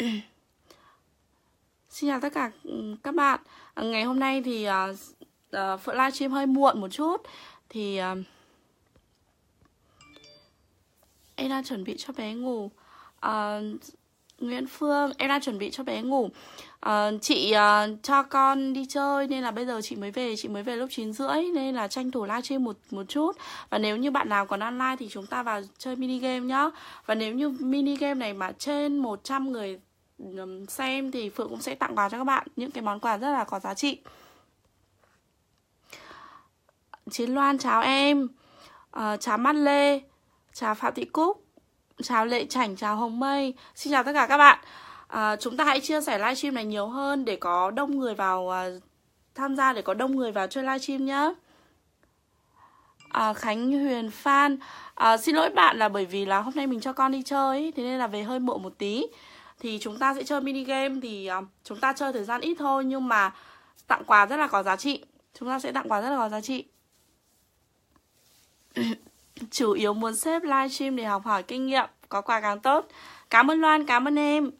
Xin chào tất cả ừ, các bạn à, Ngày hôm nay thì à, à, Phượng livestream hơi muộn một chút Thì à, Em đang chuẩn bị cho bé ngủ à, Nguyễn Phương Em đang chuẩn bị cho bé ngủ à, Chị à, cho con đi chơi Nên là bây giờ chị mới về Chị mới về lúc 9 rưỡi Nên là tranh thủ livestream một, một chút Và nếu như bạn nào còn online Thì chúng ta vào chơi mini game nhá Và nếu như mini game này mà trên 100 người xem thì Phượng cũng sẽ tặng quà cho các bạn những cái món quà rất là có giá trị. Chiến Loan chào em, uh, ờ, cháo mắt lê, cháo Phạm Thị Cúc, chào lệ chảnh chào hồng mây xin chào tất cả các bạn à, chúng ta hãy chia sẻ livestream này nhiều hơn để có đông người vào à, tham gia để có đông người vào chơi livestream nhé à, khánh huyền phan à, xin lỗi bạn là bởi vì là hôm nay mình cho con đi chơi ý, thế nên là về hơi muộn một tí thì chúng ta sẽ chơi mini game thì uh, chúng ta chơi thời gian ít thôi nhưng mà tặng quà rất là có giá trị chúng ta sẽ tặng quà rất là có giá trị chủ yếu muốn xếp livestream để học hỏi kinh nghiệm có quà càng tốt cảm ơn loan cảm ơn em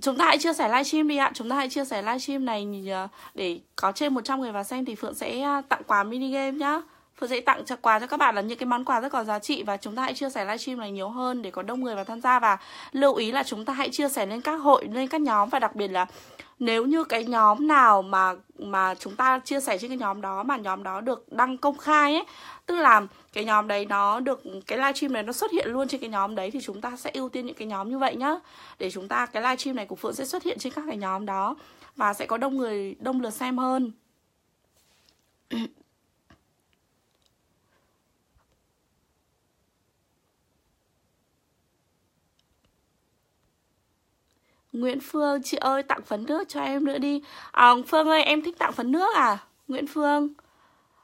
chúng ta hãy chia sẻ livestream đi ạ chúng ta hãy chia sẻ livestream này ờ, để có trên 100 người vào xem thì phượng sẽ ờ, tặng quà mini game nhá phượng sẽ tặng quà cho các bạn là những cái món quà rất có giá trị và chúng ta hãy chia sẻ livestream này nhiều hơn để có đông người vào tham gia và lưu ý là chúng ta hãy chia sẻ lên các hội, lên các nhóm và đặc biệt là nếu như cái nhóm nào mà mà chúng ta chia sẻ trên cái nhóm đó mà nhóm đó được đăng công khai ấy, tức là cái nhóm đấy nó được cái livestream này nó xuất hiện luôn trên cái nhóm đấy thì chúng ta sẽ ưu tiên những cái nhóm như vậy nhá. Để chúng ta cái livestream này của Phượng sẽ xuất hiện trên các cái nhóm đó và sẽ có đông người đông lượt xem hơn. Nguyễn Phương chị ơi tặng phấn nước cho em nữa đi à, Phương ơi em thích tặng phấn nước à Nguyễn Phương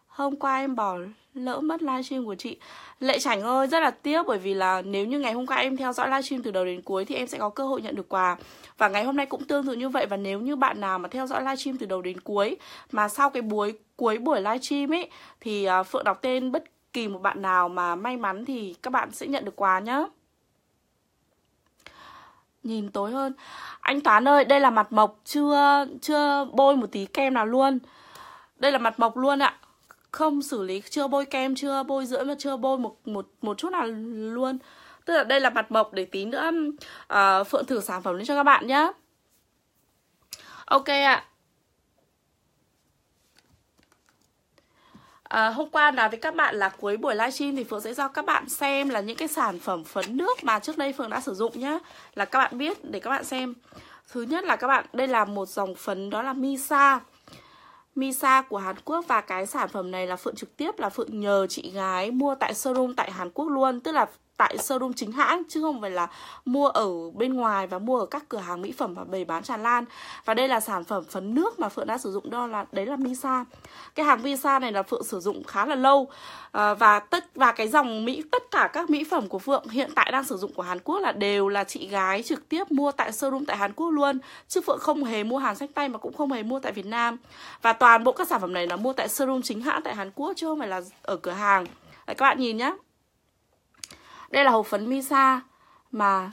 Hôm qua em bỏ lỡ mất livestream của chị Lệ Chảnh ơi rất là tiếc bởi vì là nếu như ngày hôm qua em theo dõi livestream từ đầu đến cuối thì em sẽ có cơ hội nhận được quà Và ngày hôm nay cũng tương tự như vậy và nếu như bạn nào mà theo dõi livestream từ đầu đến cuối Mà sau cái buổi cuối buổi livestream ấy thì à, Phượng đọc tên bất kỳ một bạn nào mà may mắn thì các bạn sẽ nhận được quà nhá nhìn tối hơn anh toán ơi đây là mặt mộc chưa chưa bôi một tí kem nào luôn đây là mặt mộc luôn ạ không xử lý chưa bôi kem chưa bôi dưỡng mà chưa bôi một một một chút nào luôn tức là đây là mặt mộc để tí nữa uh, phượng thử sản phẩm lên cho các bạn nhé ok ạ à, hôm qua nói với các bạn là cuối buổi livestream thì Phượng sẽ cho các bạn xem là những cái sản phẩm phấn nước mà trước đây Phượng đã sử dụng nhá Là các bạn biết để các bạn xem Thứ nhất là các bạn, đây là một dòng phấn đó là Misa Misa của Hàn Quốc và cái sản phẩm này là Phượng trực tiếp là Phượng nhờ chị gái mua tại showroom tại Hàn Quốc luôn Tức là tại showroom chính hãng chứ không phải là mua ở bên ngoài và mua ở các cửa hàng mỹ phẩm và bày bán tràn lan và đây là sản phẩm phấn nước mà phượng đã sử dụng đó là đấy là misa cái hàng visa này là phượng sử dụng khá là lâu à, và tất và cái dòng mỹ tất cả các mỹ phẩm của phượng hiện tại đang sử dụng của hàn quốc là đều là chị gái trực tiếp mua tại showroom tại hàn quốc luôn chứ phượng không hề mua hàng sách tay mà cũng không hề mua tại việt nam và toàn bộ các sản phẩm này là mua tại showroom chính hãng tại hàn quốc chứ không phải là ở cửa hàng Đấy, các bạn nhìn nhé đây là hộp phấn Misa mà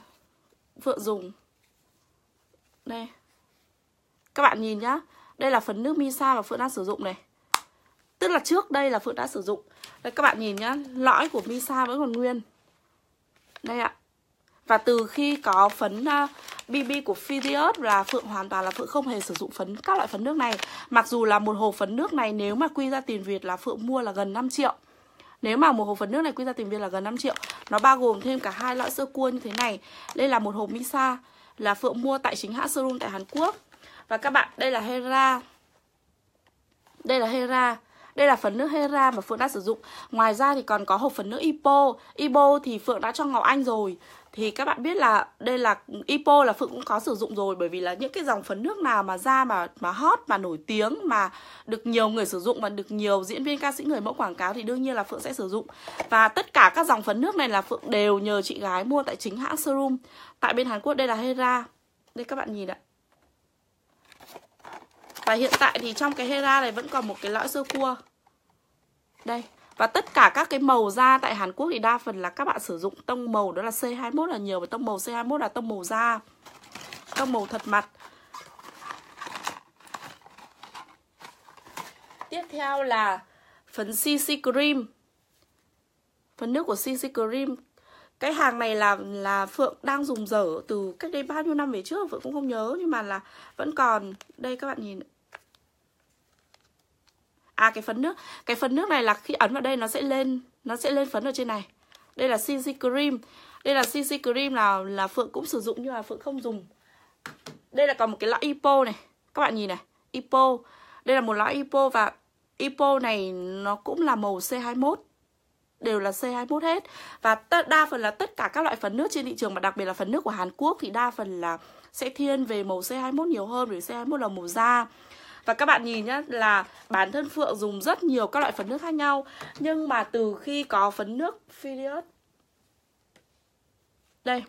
Phượng dùng. Đây. Các bạn nhìn nhá. Đây là phấn nước Misa mà Phượng đang sử dụng này. Tức là trước đây là Phượng đã sử dụng. Đây các bạn nhìn nhá, lõi của Misa vẫn còn nguyên. Đây ạ. Và từ khi có phấn BB à, của Filius là Phượng hoàn toàn là Phượng không hề sử dụng phấn các loại phấn nước này. Mặc dù là một hộp phấn nước này nếu mà quy ra tiền Việt là Phượng mua là gần 5 triệu. Nếu mà một hộp phần nước này quy ra tiền Việt là gần 5 triệu Nó bao gồm thêm cả hai loại sơ cua như thế này Đây là một hộp Misa Là Phượng mua tại chính hãng showroom tại Hàn Quốc Và các bạn, đây là Hera Đây là Hera đây là phần nước Hera mà Phượng đã sử dụng Ngoài ra thì còn có hộp phần nước Ipo Ipo thì Phượng đã cho Ngọc Anh rồi thì các bạn biết là đây là IPO là Phượng cũng có sử dụng rồi bởi vì là những cái dòng phấn nước nào mà ra mà mà hot mà nổi tiếng mà được nhiều người sử dụng và được nhiều diễn viên ca sĩ người mẫu quảng cáo thì đương nhiên là Phượng sẽ sử dụng. Và tất cả các dòng phấn nước này là Phượng đều nhờ chị gái mua tại chính hãng serum tại bên Hàn Quốc đây là Hera. Đây các bạn nhìn ạ. Và hiện tại thì trong cái Hera này vẫn còn một cái lõi sơ cua. Đây, và tất cả các cái màu da tại Hàn Quốc thì đa phần là các bạn sử dụng tông màu đó là C21 là nhiều và tông màu C21 là tông màu da. Tông màu thật mặt. Tiếp theo là phần CC cream. phần nước của CC cream. Cái hàng này là là Phượng đang dùng dở từ cách đây bao nhiêu năm về trước Phượng cũng không nhớ nhưng mà là vẫn còn đây các bạn nhìn à cái phấn nước cái phấn nước này là khi ấn vào đây nó sẽ lên nó sẽ lên phấn ở trên này đây là CC cream đây là CC cream là, là phượng cũng sử dụng nhưng mà phượng không dùng đây là còn một cái lọ ipo này các bạn nhìn này ipo đây là một lọ ipo và ipo này nó cũng là màu C21 đều là C21 hết và đa phần là tất cả các loại phấn nước trên thị trường mà đặc biệt là phấn nước của Hàn Quốc thì đa phần là sẽ thiên về màu C21 nhiều hơn vì C21 là màu da và các bạn nhìn nhá là bản thân Phượng dùng rất nhiều các loại phấn nước khác nhau Nhưng mà từ khi có phấn nước Filius Đây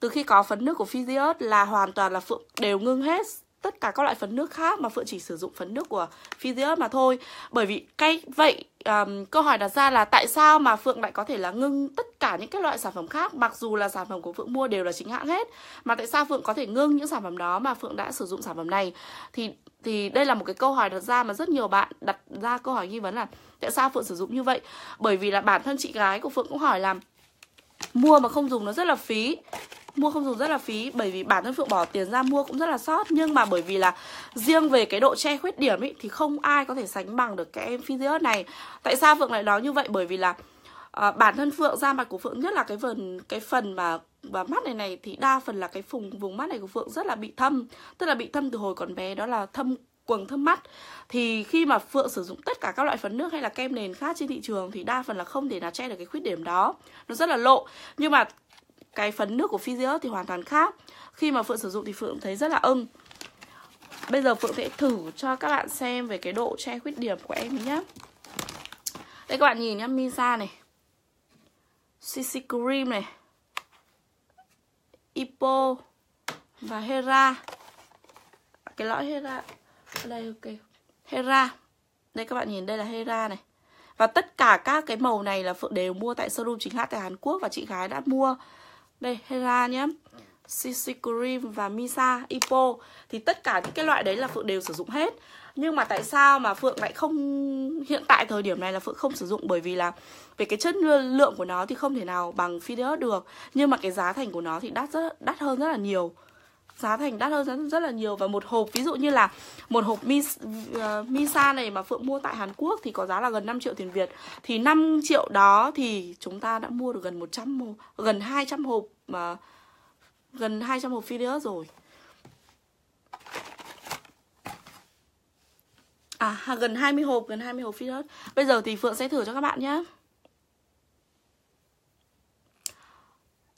Từ khi có phấn nước của Filius là hoàn toàn là Phượng đều ngưng hết tất cả các loại phấn nước khác mà Phượng chỉ sử dụng phấn nước của Filius mà thôi Bởi vì cái vậy um, câu hỏi đặt ra là tại sao mà Phượng lại có thể là ngưng tất cả những cái loại sản phẩm khác mặc dù là sản phẩm của Phượng mua đều là chính hãng hết mà tại sao Phượng có thể ngưng những sản phẩm đó mà Phượng đã sử dụng sản phẩm này thì thì đây là một cái câu hỏi đặt ra mà rất nhiều bạn đặt ra câu hỏi nghi vấn là tại sao Phượng sử dụng như vậy bởi vì là bản thân chị gái của Phượng cũng hỏi là mua mà không dùng nó rất là phí mua không dùng rất là phí bởi vì bản thân phượng bỏ tiền ra mua cũng rất là sót nhưng mà bởi vì là riêng về cái độ che khuyết điểm ấy thì không ai có thể sánh bằng được cái em Physius này tại sao phượng lại nói như vậy bởi vì là à, bản thân phượng da mặt của phượng nhất là cái phần cái phần mà và mắt này này thì đa phần là cái vùng vùng mắt này của phượng rất là bị thâm tức là bị thâm từ hồi còn bé đó là thâm quầng thâm mắt thì khi mà phượng sử dụng tất cả các loại phấn nước hay là kem nền khác trên thị trường thì đa phần là không để nào che được cái khuyết điểm đó nó rất là lộ nhưng mà cái phấn nước của Physios thì hoàn toàn khác khi mà phượng sử dụng thì phượng thấy rất là ưng bây giờ phượng sẽ thử cho các bạn xem về cái độ che khuyết điểm của em nhé đây các bạn nhìn nhá Misa này CC Cream này Ipo và Hera cái lõi Hera đây ok Hera đây các bạn nhìn đây là Hera này và tất cả các cái màu này là Phượng đều mua tại showroom chính hãng tại Hàn Quốc và chị gái đã mua đây Hera nhé CC Cream và Misa Ipo thì tất cả những cái loại đấy là Phượng đều sử dụng hết nhưng mà tại sao mà Phượng lại không hiện tại thời điểm này là Phượng không sử dụng bởi vì là về cái chất lượng của nó thì không thể nào bằng Fideus được nhưng mà cái giá thành của nó thì đắt rất đắt hơn rất là nhiều giá thành đắt hơn rất, rất là nhiều và một hộp ví dụ như là một hộp mi, uh, ờ, misa này mà Phượng mua tại Hàn Quốc thì có giá là gần 5 triệu tiền Việt thì 5 triệu đó thì chúng ta đã mua được gần 100 gần 200 hộp mà ờ, uh, gần 200 hộp Phineas rồi À, gần 20 hộp, gần 20 hộp Phineas Bây giờ thì Phượng sẽ thử cho các bạn nhé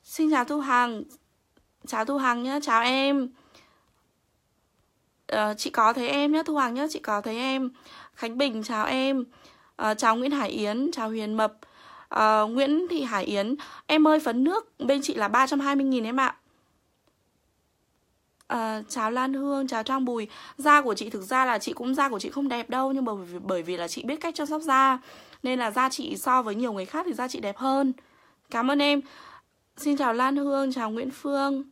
Xin chào Thu Hàng Chào Thu Hằng nhá, chào em à, Chị có thấy em nhá, Thu Hằng nhá, chị có thấy em Khánh Bình, chào em à, Chào Nguyễn Hải Yến, chào Huyền Mập à, Nguyễn Thị Hải Yến Em ơi phấn nước, bên chị là 320.000 em ạ à, cháo lan hương chào trang bùi da của chị thực ra là chị cũng da của chị không đẹp đâu nhưng bởi vì, bởi vì là chị biết cách chăm sóc da nên là da chị so với nhiều người khác thì da chị đẹp hơn cảm ơn em xin chào lan hương chào nguyễn phương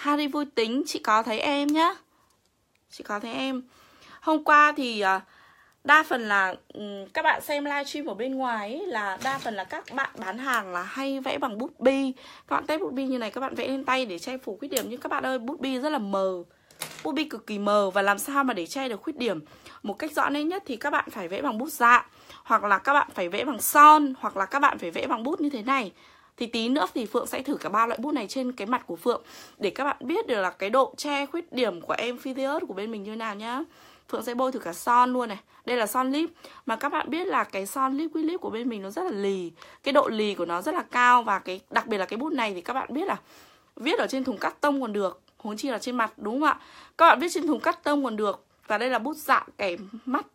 Harry vui tính, chị có thấy em nhá Chị có thấy em Hôm qua thì à, đa phần là các bạn xem livestream ở bên ngoài ấy, là đa phần là các bạn bán hàng là hay vẽ bằng bút bi các bạn test bút bi như này các bạn vẽ lên tay để che phủ khuyết điểm nhưng các bạn ơi bút bi rất là mờ bút bi cực kỳ mờ và làm sao mà để che được khuyết điểm một cách rõ nét nhất thì các bạn phải vẽ bằng bút dạ hoặc là các bạn phải vẽ bằng son hoặc là các bạn phải vẽ bằng bút như thế này thì tí nữa thì Phượng sẽ thử cả ba loại bút này trên cái mặt của Phượng để các bạn biết được là cái độ che khuyết điểm của em Physius của bên mình như nào nhá Phượng sẽ bôi thử cả son luôn này Đây là son lip Mà các bạn biết là cái son lip liquid lip của bên mình nó rất là lì Cái độ lì của nó rất là cao Và cái đặc biệt là cái bút này thì các bạn biết là Viết ở trên thùng cắt tông còn được Huống chi là trên mặt đúng không ạ Các bạn viết trên thùng cắt tông còn được Và đây là bút dạ kẻ mắt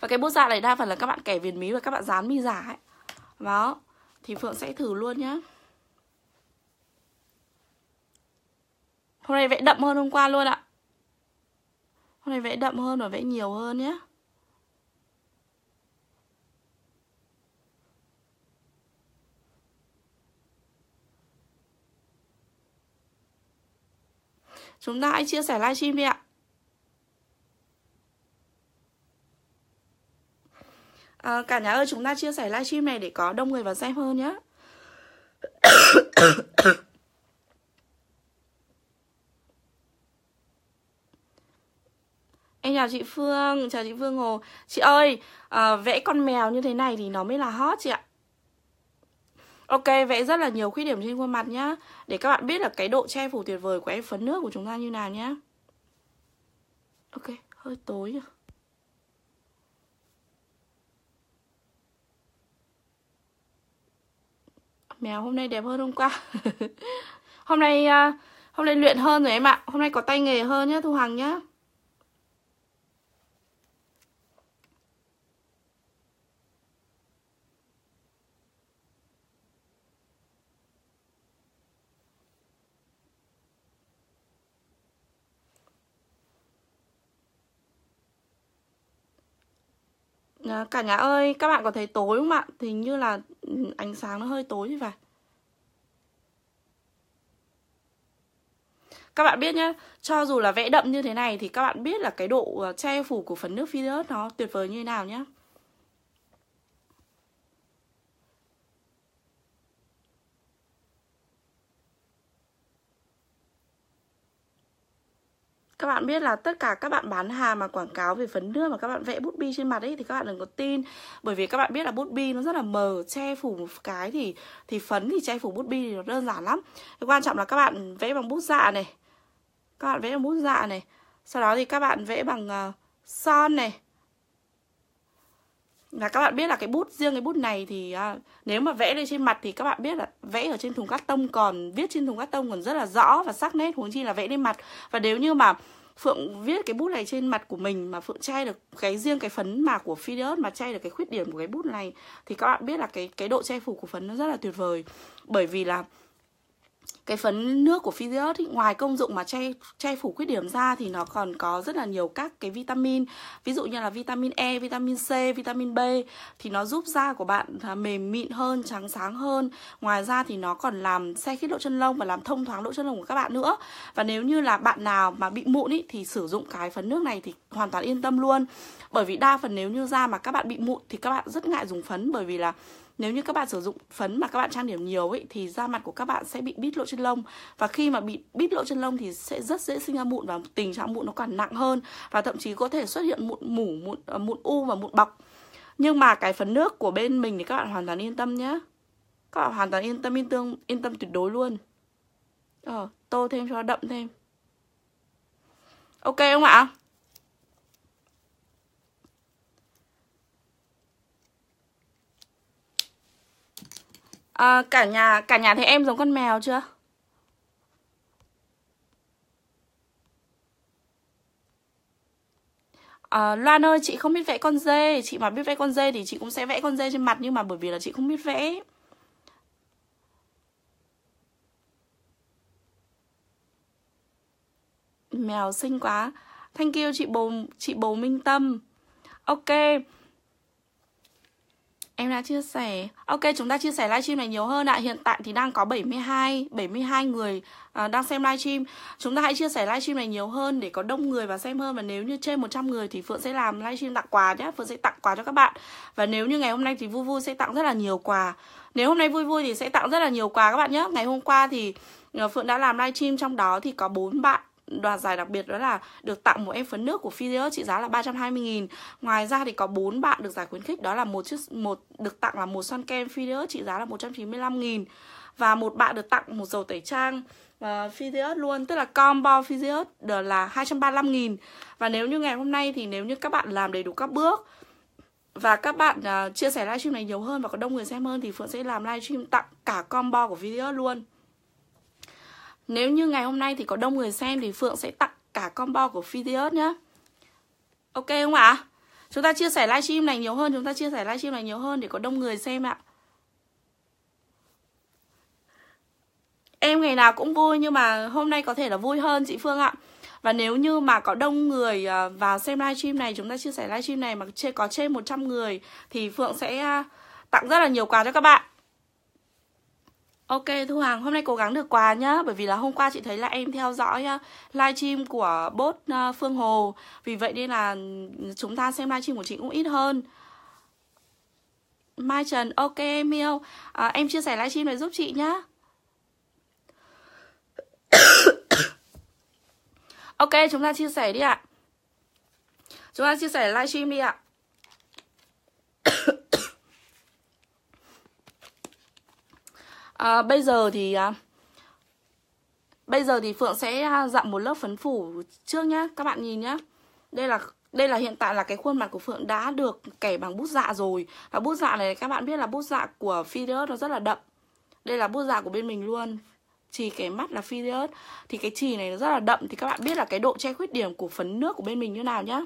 Và cái bút dạ này đa phần là các bạn kẻ viền mí Và các bạn dán mi giả ấy Đó thì Phượng sẽ thử luôn nhá Hôm nay vẽ đậm hơn hôm qua luôn ạ Hôm nay vẽ đậm hơn và vẽ nhiều hơn nhé Chúng ta hãy chia sẻ livestream đi ạ à, cả nhà ơi chúng ta chia sẻ livestream này để có đông người vào xem hơn nhé em chào chị Phương, chào chị Phương Hồ Chị ơi, à, vẽ con mèo như thế này thì nó mới là hot chị ạ Ok, vẽ rất là nhiều khuyết điểm trên khuôn mặt nhá Để các bạn biết là cái độ che phủ tuyệt vời của em phấn nước của chúng ta như nào nhá Ok, hơi tối rồi mèo hôm nay đẹp hơn hôm qua hôm nay à, hôm nay luyện hơn rồi em ạ hôm nay có tay nghề hơn nhá thu hằng nhá Ờ, cả nhà ơi, các bạn có thấy tối không ạ? Thì như là ừ, ánh sáng nó hơi tối như vậy Các bạn biết nhá, cho dù là vẽ đậm như thế này thì các bạn biết là cái độ ờ, che phủ của phần nước Filius nó tuyệt vời như thế nào nhá các bạn biết là tất cả các bạn bán hàng mà quảng cáo về phấn nước mà các bạn vẽ bút bi trên mặt ấy thì các bạn đừng có tin bởi vì các bạn biết là bút bi nó rất là mờ che phủ một cái thì thì phấn thì che phủ bút bi thì nó đơn giản lắm cái quan trọng là các bạn vẽ bằng bút dạ này các bạn vẽ bằng bút dạ này sau đó thì các bạn vẽ bằng uh, son này là các bạn biết là cái bút riêng cái bút này thì à, nếu mà vẽ lên trên mặt thì các bạn biết là vẽ ở trên thùng cắt tông còn viết trên thùng cắt tông còn rất là rõ và sắc nét huống chi là vẽ lên mặt và nếu như mà Phượng viết cái bút này trên mặt của mình mà Phượng chay được cái riêng cái phấn mà của Phidias mà chay được cái khuyết điểm của cái bút này thì các bạn biết là cái cái độ che phủ của phấn nó rất là tuyệt vời bởi vì là cái phấn nước của Physius ý, ngoài công dụng mà che che phủ khuyết điểm da thì nó còn có rất là nhiều các cái vitamin ví dụ như là vitamin E, vitamin C, vitamin B thì nó giúp da của bạn à, mềm mịn hơn, trắng sáng hơn. Ngoài ra thì nó còn làm xe khít độ chân lông và làm thông thoáng độ chân lông của các bạn nữa. Và nếu như là bạn nào mà bị mụn ý, thì sử dụng cái phấn nước này thì hoàn toàn yên tâm luôn. Bởi vì đa phần nếu như da mà các bạn bị mụn thì các bạn rất ngại dùng phấn bởi vì là nếu như các bạn sử dụng phấn mà các bạn trang điểm nhiều ấy thì da mặt của các bạn sẽ bị bít lỗ chân lông và khi mà bị bít lỗ chân lông thì sẽ rất dễ sinh ra mụn và tình trạng mụn nó còn nặng hơn và thậm chí có thể xuất hiện mụn mủ mụn ờ, mụn u và mụn bọc nhưng mà cái phấn nước của bên mình thì các bạn hoàn toàn yên tâm nhé các bạn hoàn toàn yên tâm yên tâm yên tâm tuyệt đối luôn ờ tô thêm cho đậm thêm ok không ạ à, cả nhà cả nhà thấy em giống con mèo chưa À, Loan ơi chị không biết vẽ con dê Chị mà biết vẽ con dê thì chị cũng sẽ vẽ con dê trên mặt Nhưng mà bởi vì là chị không biết vẽ Mèo xinh quá Thank you chị bồ, chị bồ Minh Tâm Ok Em đã chia sẻ. Ok, chúng ta chia sẻ livestream này nhiều hơn ạ. À. Hiện tại thì đang có 72 72 người à, đang xem livestream. Chúng ta hãy chia sẻ livestream này nhiều hơn để có đông người và xem hơn và nếu như trên 100 người thì Phượng sẽ làm livestream tặng quà nhé. Phượng sẽ tặng quà cho các bạn. Và nếu như ngày hôm nay thì vui vui sẽ tặng rất là nhiều quà. Nếu hôm nay vui vui thì sẽ tặng rất là nhiều quà các bạn nhé. Ngày hôm qua thì à, Phượng đã làm livestream trong đó thì có bốn bạn đoạt giải đặc biệt đó là được tặng một em phấn nước của Filius trị giá là 320 000 Ngoài ra thì có bốn bạn được giải khuyến khích đó là một chiếc một được tặng là một son kem Filius trị giá là 195 000 và một bạn được tặng một dầu tẩy trang uh, ờ, Filius luôn tức là combo Filius là 235 000 Và nếu như ngày hôm nay thì nếu như các bạn làm đầy đủ các bước và các bạn uh, chia sẻ livestream này nhiều hơn và có đông người xem hơn thì Phượng sẽ làm livestream tặng cả combo của Filius luôn. Nếu như ngày hôm nay thì có đông người xem thì Phượng sẽ tặng cả combo của Fitius nhá. Ok không ạ? Chúng ta chia sẻ livestream này nhiều hơn, chúng ta chia sẻ livestream này nhiều hơn để có đông người xem ạ. Em ngày nào cũng vui nhưng mà hôm nay có thể là vui hơn chị Phương ạ. Và nếu như mà có đông người à, vào xem livestream này, chúng ta chia sẻ livestream này mà có trên 100 người thì Phượng sẽ à, tặng rất là nhiều quà cho các bạn. Ok Thu Hằng, hôm nay cố gắng được quà nhá Bởi vì là hôm qua chị thấy là em theo dõi uh, ờ, livestream của Bốt ờ, Phương Hồ Vì vậy nên là chúng ta xem livestream của chị cũng ít hơn Mai Trần, ok em yêu à, ờ, Em chia sẻ livestream này giúp chị nhá Ok, chúng ta chia sẻ đi ạ Chúng ta chia sẻ livestream đi ạ à, bây giờ thì à, bây giờ thì phượng sẽ à, dặm một lớp phấn phủ trước nhá các bạn nhìn nhá đây là đây là hiện tại là cái khuôn mặt của Phượng đã được kẻ bằng bút dạ rồi Và bút dạ này các bạn biết là bút dạ của Fidus nó rất là đậm Đây là bút dạ của bên mình luôn Chỉ kẻ mắt là Fidus Thì cái chỉ này nó rất là đậm Thì các bạn biết là cái độ che khuyết điểm của phấn nước của bên mình như nào nhá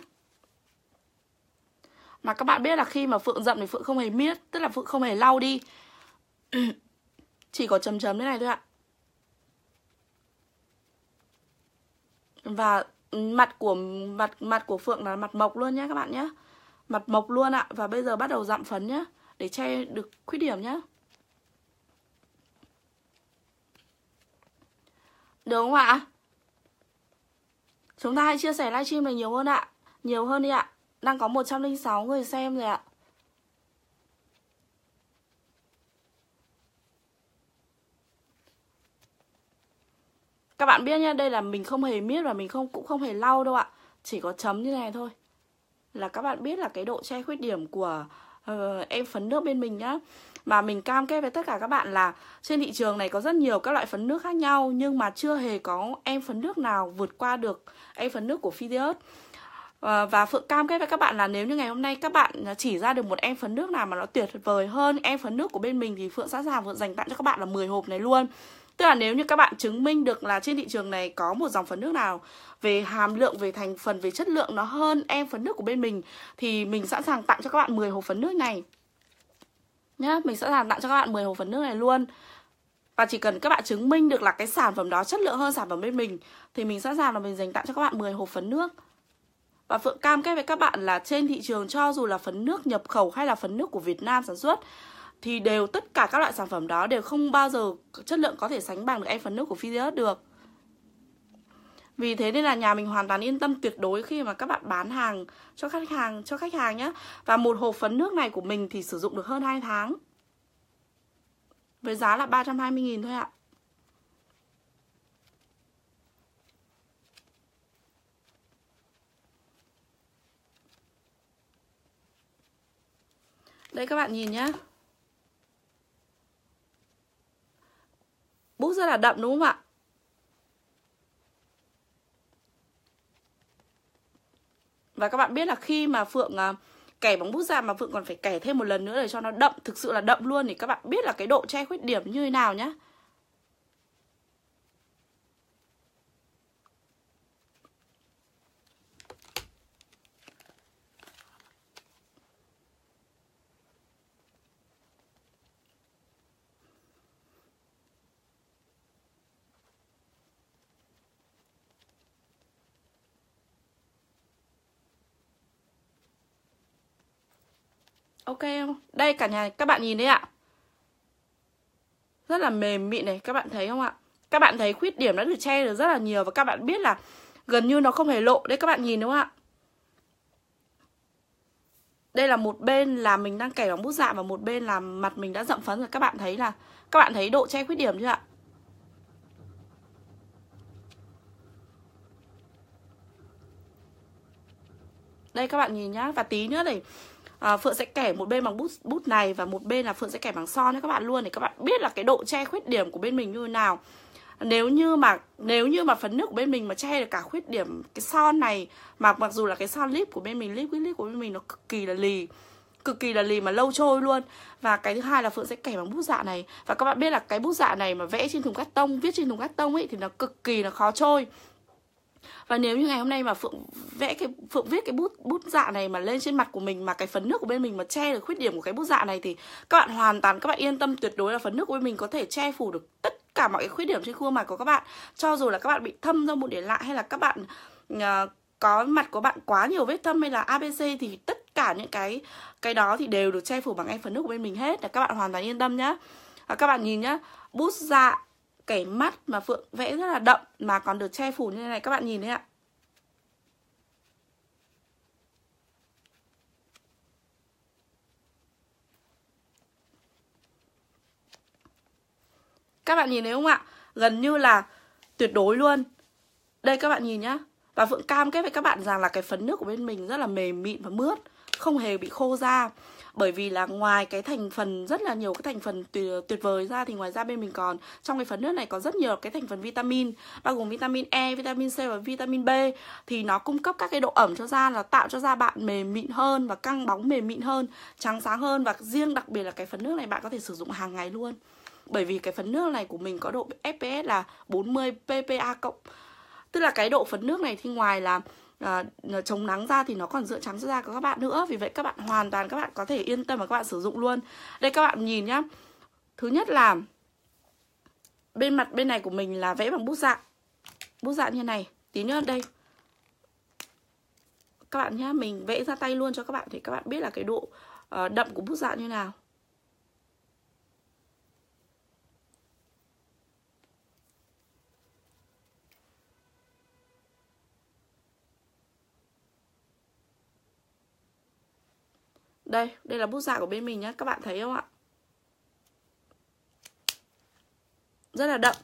Mà các bạn biết là khi mà Phượng dậm thì Phượng không hề miết Tức là Phượng không hề lau đi chỉ có chấm chấm thế này thôi ạ và mặt của mặt mặt của phượng là mặt mộc luôn nhé các bạn nhé mặt mộc luôn ạ và bây giờ bắt đầu dặm phấn nhé để che được khuyết điểm nhé đúng không ạ? Chúng ta hãy chia sẻ livestream này nhiều hơn ạ Nhiều hơn đi ạ Đang có 106 người xem rồi ạ Các bạn biết nhá, đây là mình không hề miết và mình không cũng không hề lau đâu ạ. Chỉ có chấm như này thôi. Là các bạn biết là cái độ che khuyết điểm của uh, em phấn nước bên mình nhá. Mà mình cam kết với tất cả các bạn là trên thị trường này có rất nhiều các loại phấn nước khác nhau nhưng mà chưa hề có em phấn nước nào vượt qua được em phấn nước của Fidius ờ, và Phượng cam kết với các bạn là nếu như ngày hôm nay các bạn à, chỉ ra được một em phấn nước nào mà nó tuyệt vời hơn em phấn nước của bên mình thì Phượng sẵn sàng Phượng dành tặng cho các bạn là 10 hộp này luôn Tức là nếu như các bạn chứng minh được là trên thị trường này có một dòng phấn nước nào về hàm lượng, về thành phần, về chất lượng nó hơn em phấn nước của bên mình thì mình sẵn sàng tặng cho các bạn 10 hộp phấn nước này. Nhá, mình sẵn sàng tặng cho các bạn 10 hộp phấn nước này luôn. Và chỉ cần các bạn chứng minh được là cái sản phẩm đó chất lượng hơn sản phẩm bên mình thì mình sẵn sàng là mình dành tặng cho các bạn 10 hộp phấn nước. Và Phượng cam kết với các bạn là trên thị trường cho dù là phấn nước nhập khẩu hay là phấn nước của Việt Nam sản xuất thì đều tất cả các loại sản phẩm đó đều không bao giờ chất lượng có thể sánh bằng được em phần nước của Filius được. Vì thế nên là nhà mình hoàn toàn yên tâm tuyệt đối khi mà các bạn bán hàng cho khách hàng cho khách hàng nhé. Và một hộp phấn nước này của mình thì sử dụng được hơn 2 tháng. Với giá là 320.000 thôi ạ. Đây các bạn nhìn nhé bút rất là đậm đúng không ạ và các bạn biết là khi mà phượng à, kẻ bóng bút ra mà phượng còn phải kẻ thêm một lần nữa để cho nó đậm thực sự là đậm luôn thì các bạn biết là cái độ che khuyết điểm như thế nào nhá Ok không? Đây cả nhà các bạn nhìn đấy ạ Rất là mềm mịn này Các bạn thấy không ạ? Các bạn thấy khuyết điểm đã được che được rất là nhiều Và các bạn biết là gần như nó không hề lộ Đấy các bạn nhìn đúng không ạ? Đây là một bên là mình đang kẻ bằng bút dạ Và một bên là mặt mình đã rậm phấn rồi Các bạn thấy là Các bạn thấy độ che khuyết điểm chưa ạ? Đây các bạn nhìn nhá Và tí nữa để à, Phượng sẽ kẻ một bên bằng bút bút này và một bên là Phượng sẽ kẻ bằng son các bạn luôn để các bạn biết là cái độ che khuyết điểm của bên mình như thế nào nếu như mà nếu như mà phấn nước của bên mình mà che được cả khuyết điểm cái son này mà mặc dù là cái son lip của bên mình lip lip của bên mình nó cực kỳ là lì cực kỳ là lì mà lâu trôi luôn và cái thứ hai là phượng sẽ kẻ bằng bút dạ này và các bạn biết là cái bút dạ này mà vẽ trên thùng cắt tông viết trên thùng cắt tông ấy thì nó cực kỳ là khó trôi và nếu như ngày hôm nay mà phượng vẽ cái phượng viết cái bút bút dạ này mà lên trên mặt của mình mà cái phấn nước của bên mình mà che được khuyết điểm của cái bút dạ này thì các bạn hoàn toàn các bạn yên tâm tuyệt đối là phấn nước của bên mình có thể che phủ được tất cả mọi cái khuyết điểm trên khuôn mặt của các bạn cho dù là các bạn bị thâm do mụn để lại hay là các bạn uh, có mặt của bạn quá nhiều vết thâm hay là abc thì tất cả những cái cái đó thì đều được che phủ bằng cái phấn nước của bên mình hết là các bạn hoàn toàn yên tâm nhá các bạn nhìn nhá bút dạ kẻ mắt mà Phượng vẽ rất là đậm mà còn được che phủ như thế này các bạn nhìn đấy ạ. Các bạn nhìn thấy không ạ? Gần như là tuyệt đối luôn. Đây các bạn nhìn nhá. Và Phượng cam kết với các bạn rằng là cái phấn nước của bên mình rất là mềm mịn và mướt, không hề bị khô da bởi vì là ngoài cái thành phần rất là nhiều cái thành phần tuyệt, tuyệt vời ra thì ngoài ra bên mình còn trong cái phần nước này có rất nhiều cái thành phần vitamin bao gồm vitamin E, vitamin C và vitamin B thì nó cung cấp các cái độ ẩm cho da là tạo cho da bạn mềm mịn hơn và căng bóng mềm mịn hơn, trắng sáng hơn và riêng đặc biệt là cái phần nước này bạn có thể sử dụng hàng ngày luôn. Bởi vì cái phần nước này của mình có độ FPS là 40 ppa cộng tức là cái độ phấn nước này thì ngoài là à, chống nắng ra thì nó còn dưỡng trắng da của các bạn nữa vì vậy các bạn hoàn toàn các bạn có thể yên tâm mà các bạn sử dụng luôn đây các bạn nhìn nhá thứ nhất là bên mặt bên này của mình là vẽ bằng bút dạ bút dạ như này tí nữa đây các bạn nhá mình vẽ ra tay luôn cho các bạn thì các bạn biết là cái độ ờ, đậm của bút dạ như nào Đây, đây là bút dạ của bên mình nhá Các bạn thấy không ạ? Rất là đậm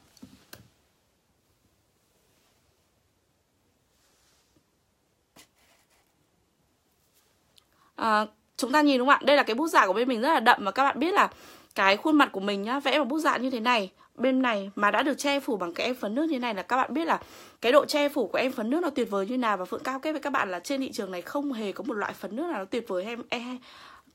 à, Chúng ta nhìn đúng không ạ? Đây là cái bút dạ của bên mình rất là đậm Và các bạn biết là cái khuôn mặt của mình nhá Vẽ vào bút dạ như thế này bên này mà đã được che phủ bằng cái em phấn nước như này là các bạn biết là cái độ che phủ của em phấn nước nó tuyệt vời như nào và Phượng cao kết với các bạn là trên thị trường này không hề có một loại phấn nước nào nó tuyệt vời em, em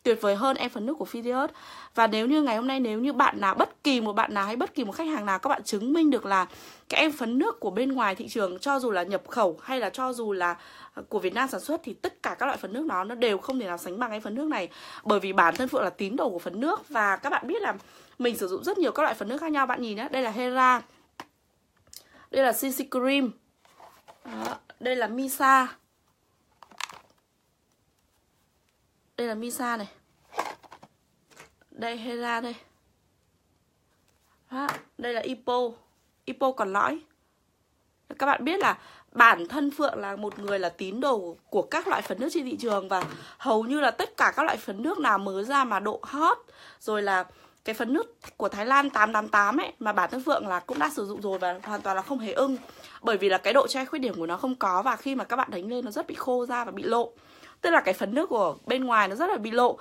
tuyệt vời hơn em phấn nước của Filius và nếu như ngày hôm nay nếu như bạn nào bất kỳ một bạn nào hay bất kỳ một khách hàng nào các bạn chứng minh được là cái em phấn nước của bên ngoài thị trường cho dù là nhập khẩu hay là cho dù là ờ, của Việt Nam sản xuất thì tất cả các loại phấn nước đó nó đều không thể nào sánh bằng cái phấn nước này bởi vì bản thân Phượng là tín đồ của phấn nước và các bạn biết là mình sử dụng rất nhiều các loại phấn nước khác nhau bạn nhìn nhé đây là Hera đây là CC Cream đó, đây là Misa đây là Misa này đây Hera đây đó, đây là Ipo Ipo còn lõi các bạn biết là bản thân Phượng là một người là tín đồ của các loại phấn nước trên thị trường và hầu như là tất cả các loại phấn nước nào mới ra mà độ hot rồi là cái phấn nước của Thái Lan 888 ấy mà bản thân Phượng là cũng đã sử dụng rồi và hoàn toàn là không hề ưng bởi vì là cái độ che khuyết điểm của nó không có và khi mà các bạn đánh lên nó rất bị khô ra và bị lộ tức là cái phần nước của bên ngoài nó rất là bị lộ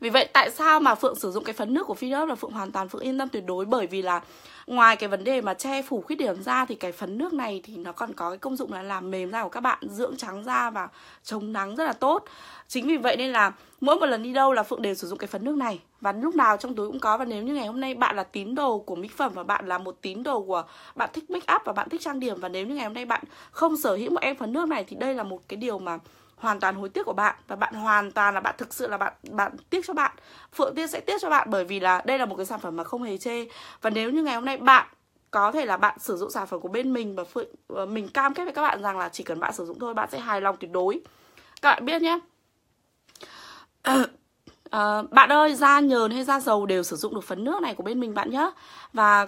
vì vậy tại sao mà phượng sử dụng cái phấn nước của Philips là phượng hoàn toàn phượng yên tâm tuyệt đối bởi vì là ngoài cái vấn đề mà che phủ khuyết điểm da thì cái phấn nước này thì nó còn có cái công dụng là làm mềm da của các bạn dưỡng trắng da và chống nắng rất là tốt chính vì vậy nên là mỗi một lần đi đâu là phượng đều sử dụng cái phấn nước này và lúc nào trong túi cũng có và nếu như ngày hôm nay bạn là tín đồ của mỹ phẩm và bạn là một tín đồ của bạn thích make up và bạn thích trang điểm và nếu như ngày hôm nay bạn không sở hữu một em phấn nước này thì đây là một cái điều mà hoàn toàn hối tiếc của bạn và bạn hoàn toàn là bạn thực sự là bạn bạn tiếc cho bạn phượng tiên sẽ tiếc cho bạn bởi vì là đây là một cái sản phẩm mà không hề chê và nếu như ngày hôm nay bạn có thể là bạn sử dụng sản phẩm của bên mình và phượng ờ, mình cam kết với các bạn rằng là chỉ cần bạn sử dụng thôi bạn sẽ hài lòng tuyệt đối các bạn biết nhé Uh, bạn ơi, da nhờn hay da dầu đều sử dụng được phấn nước này của bên mình bạn nhé Và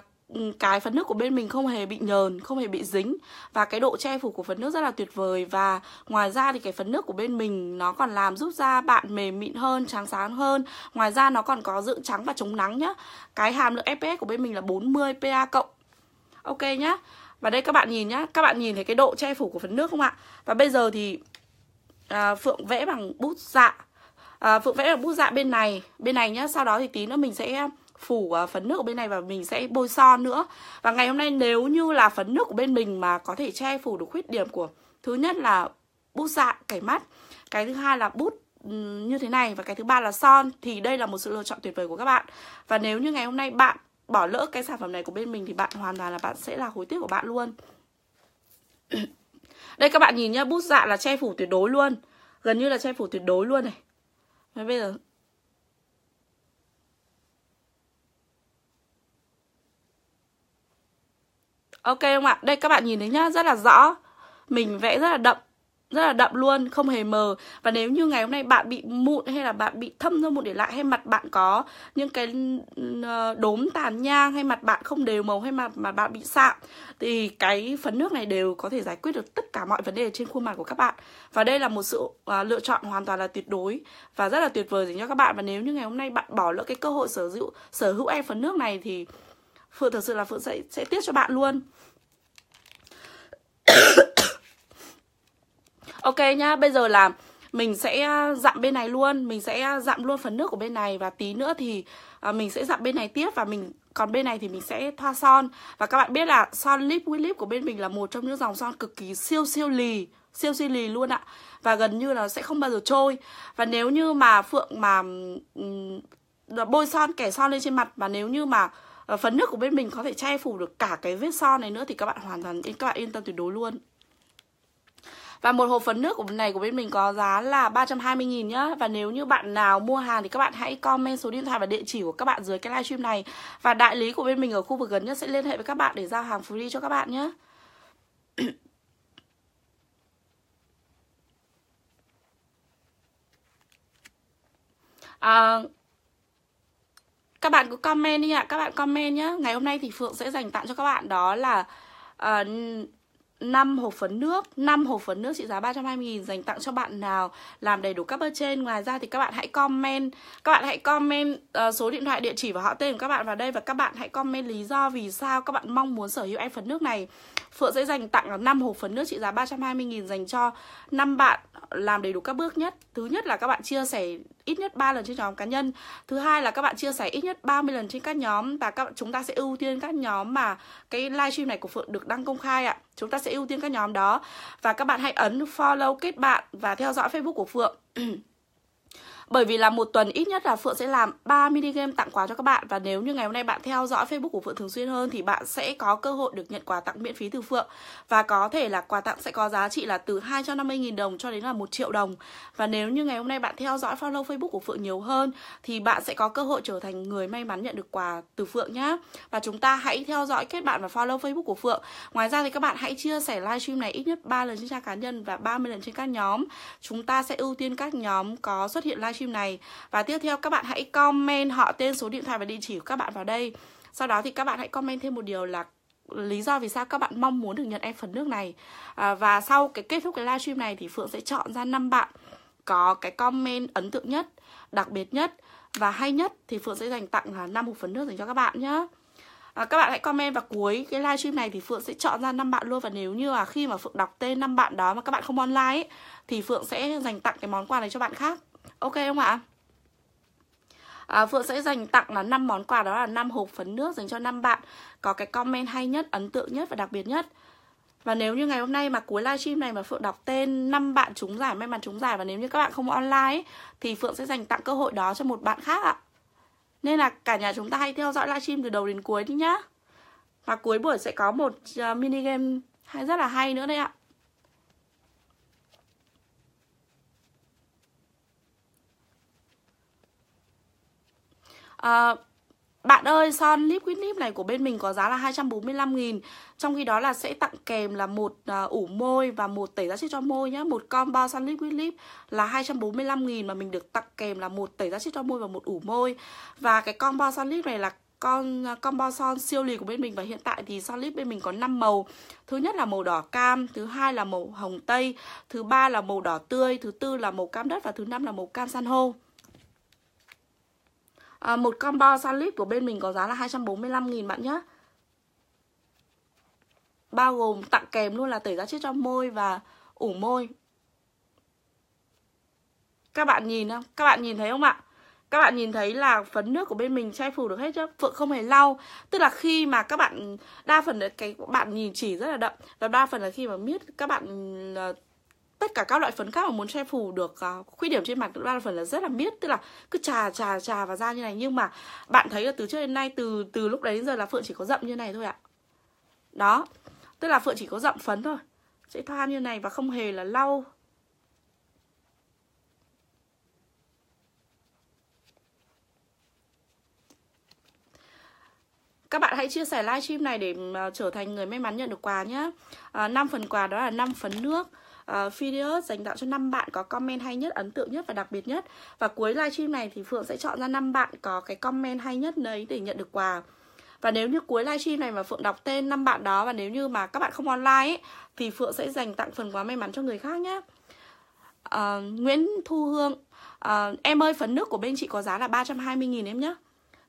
cái phần nước của bên mình không hề bị nhờn, không hề bị dính và cái độ che phủ của phần nước rất là tuyệt vời và ngoài ra thì cái phần nước của bên mình nó còn làm giúp da bạn mềm mịn hơn, trắng sáng hơn. Ngoài ra nó còn có dưỡng trắng và chống nắng nhá. Cái hàm lượng FPS của bên mình là 40 PA cộng. Ok nhá. Và đây các bạn nhìn nhá, các bạn nhìn thấy cái độ che phủ của phần nước không ạ? Và bây giờ thì à, Phượng vẽ bằng bút dạ. À, Phượng vẽ bằng bút dạ bên này, bên này nhá, sau đó thì tí nữa mình sẽ phủ à, phấn nước ở bên này và mình sẽ bôi son nữa và ngày hôm nay nếu như là phấn nước của bên mình mà có thể che phủ được khuyết điểm của thứ nhất là bút dạ cải mắt cái thứ hai là bút như thế này và cái thứ ba là son thì đây là một sự lựa chọn tuyệt vời của các bạn và nếu như ngày hôm nay bạn bỏ lỡ cái sản phẩm này của bên mình thì bạn hoàn toàn là bạn sẽ là hối tiếc của bạn luôn đây các bạn nhìn nhá bút dạ là che phủ tuyệt đối luôn gần như là che phủ tuyệt đối luôn này và bây giờ Ok không ạ? Đây các bạn nhìn thấy nhá, rất là rõ Mình vẽ rất là đậm rất là đậm luôn, không hề mờ Và nếu như ngày hôm nay bạn bị mụn hay là bạn bị thâm do mụn để lại Hay mặt bạn có những cái ờ, đốm tàn nhang hay mặt bạn không đều màu hay mặt mà bạn bị sạm Thì cái phấn nước này đều có thể giải quyết được tất cả mọi vấn đề trên khuôn mặt của các bạn Và đây là một sự ờ, lựa chọn hoàn toàn là tuyệt đối Và rất là tuyệt vời dành cho các bạn Và nếu như ngày hôm nay bạn bỏ lỡ cái cơ hội sở hữu, sở hữu em phấn nước này thì Phượng thật sự là Phượng sẽ, sẽ tiếc cho bạn luôn ok nhá bây giờ là mình sẽ à, dặm bên này luôn mình sẽ à, dặm luôn phần nước của bên này và tí nữa thì à, mình sẽ dặm bên này tiếp và mình còn bên này thì mình sẽ thoa son và các bạn biết là son lip with lip của bên mình là một trong những dòng son cực kỳ siêu siêu lì siêu siêu lì luôn ạ và gần như là sẽ không bao giờ trôi và nếu như mà phượng mà bôi son kẻ son lên trên mặt và nếu như mà Ờ, phần nước của bên mình có thể che phủ được cả cái vết son này nữa thì các bạn hoàn toàn các bạn yên tâm tuyệt đối luôn và một hộp phấn nước của này của bên mình có giá là 320.000 nhá Và nếu như bạn nào mua hàng thì các bạn hãy comment số điện thoại và địa chỉ của các bạn dưới cái livestream này Và đại lý của bên mình ở khu vực gần nhất sẽ liên hệ với các bạn để giao hàng free cho các bạn nhé À, các bạn cứ comment đi ạ các bạn comment nhé ngày hôm nay thì phượng sẽ dành tặng cho các bạn đó là uh, hộp phấn nước năm hộp phấn nước trị giá 320 nghìn dành tặng cho bạn nào làm đầy đủ các bước trên ngoài ra thì các bạn hãy comment các bạn hãy comment uh, số điện thoại địa chỉ và họ tên của các bạn vào đây và các bạn hãy comment lý do vì sao các bạn mong muốn sở hữu em phấn nước này Phượng sẽ dành tặng 5 hộp phấn nước trị giá 320.000 dành cho năm bạn làm đầy đủ các bước nhất. Thứ nhất là các bạn chia sẻ ít nhất 3 lần trên nhóm cá nhân. Thứ hai là các bạn chia sẻ ít nhất 30 lần trên các nhóm và các chúng ta sẽ ưu tiên các nhóm mà cái livestream này của Phượng được đăng công khai ạ. Chúng ta sẽ ưu tiên các nhóm đó và các bạn hãy ấn follow kết bạn và theo dõi Facebook của Phượng. Bởi vì là một tuần ít nhất là Phượng sẽ làm 3 mini game tặng quà cho các bạn và nếu như ngày hôm nay bạn theo dõi Facebook của Phượng thường xuyên hơn thì bạn sẽ có cơ hội được nhận quà tặng miễn phí từ Phượng và có thể là quà tặng sẽ có giá trị là từ 250.000 đồng cho đến là 1 triệu đồng. Và nếu như ngày hôm nay bạn theo dõi follow Facebook của Phượng nhiều hơn thì bạn sẽ có cơ hội trở thành người may mắn nhận được quà từ Phượng nhá. Và chúng ta hãy theo dõi kết bạn và follow Facebook của Phượng. Ngoài ra thì các bạn hãy chia sẻ livestream này ít nhất 3 lần trên trang cá nhân và 30 lần trên các nhóm. Chúng ta sẽ ưu tiên các nhóm có xuất hiện livestream livestream này Và tiếp theo các bạn hãy comment họ tên số điện thoại và địa chỉ của các bạn vào đây Sau đó thì các bạn hãy comment thêm một điều là lý do vì sao các bạn mong muốn được nhận em phần nước này à, Và sau cái kết thúc cái livestream này thì Phượng sẽ chọn ra năm bạn có cái comment ấn tượng nhất, đặc biệt nhất và hay nhất thì Phượng sẽ dành tặng là 5 hộp phấn nước dành cho các bạn nhé à, các bạn hãy comment vào cuối cái livestream này thì Phượng sẽ chọn ra năm bạn luôn và nếu như là khi mà Phượng đọc tên năm bạn đó mà các bạn không online ấy, thì Phượng sẽ dành tặng cái món quà này cho bạn khác. Ok không ạ? À, Phượng sẽ dành tặng là 5 món quà đó là 5 hộp phấn nước dành cho 5 bạn Có cái comment hay nhất, ấn tượng nhất và đặc biệt nhất Và nếu như ngày hôm nay mà cuối livestream này mà Phượng đọc tên 5 bạn trúng giải, may mắn trúng giải Và nếu như các bạn không online thì Phượng sẽ dành tặng cơ hội đó cho một bạn khác ạ Nên là cả nhà chúng ta hãy theo dõi livestream từ đầu đến cuối đi nhá Và cuối buổi sẽ có một ờ, mini game rất là hay nữa đấy ạ Ờ, bạn ơi, son lip quýt lip này của bên mình có giá là 245 nghìn Trong khi đó là sẽ tặng kèm là một uh, ủ môi và một tẩy da chết cho môi nhá Một combo son lip quýt lip là 245 nghìn Mà mình được tặng kèm là một tẩy da chết cho môi và một ủ môi Và cái combo son lip này là con ờ, combo son siêu lì của bên mình và hiện tại thì son lip bên mình có 5 màu. Thứ nhất là màu đỏ cam, thứ hai là màu hồng tây, thứ ba là màu đỏ tươi, thứ tư là màu cam đất và thứ năm là màu cam san hô à, Một combo sunlit của bên mình có giá là 245.000 bạn nhé Bao gồm tặng kèm luôn là tẩy da chết cho môi và ủ môi Các bạn nhìn không? Các bạn nhìn thấy không ạ? các bạn nhìn thấy là phấn nước của bên mình che phủ được hết chứ phượng không hề lau tức là khi mà các bạn đa phần là cái bạn nhìn chỉ rất là đậm và đa phần là khi mà miết các bạn ờ, tất cả các loại phấn khác mà muốn che phủ được uh, khuyết điểm trên mặt đa phần là rất là miết tức là cứ trà trà trà và ra như này nhưng mà bạn thấy là từ trước đến nay từ từ lúc đấy đến giờ là phượng chỉ có rậm như này thôi ạ đó tức là phượng chỉ có rậm phấn thôi sẽ thoa như này và không hề là lau Các bạn hãy chia sẻ livestream này để ờ, trở thành người may mắn nhận được quà nhé. À, ờ, 5 phần quà đó là 5 phấn nước, uh, video dành tặng cho năm bạn có comment hay nhất, ấn tượng nhất và đặc biệt nhất. Và cuối livestream này thì Phượng sẽ chọn ra năm bạn có cái comment hay nhất đấy để nhận được quà. Và nếu như cuối livestream này mà Phượng đọc tên năm bạn đó và nếu như mà các bạn không online ấy, thì Phượng sẽ dành tặng phần quà may mắn cho người khác nhé. Uh, Nguyễn Thu Hương uh, Em ơi phần nước của bên chị có giá là 320.000 em nhé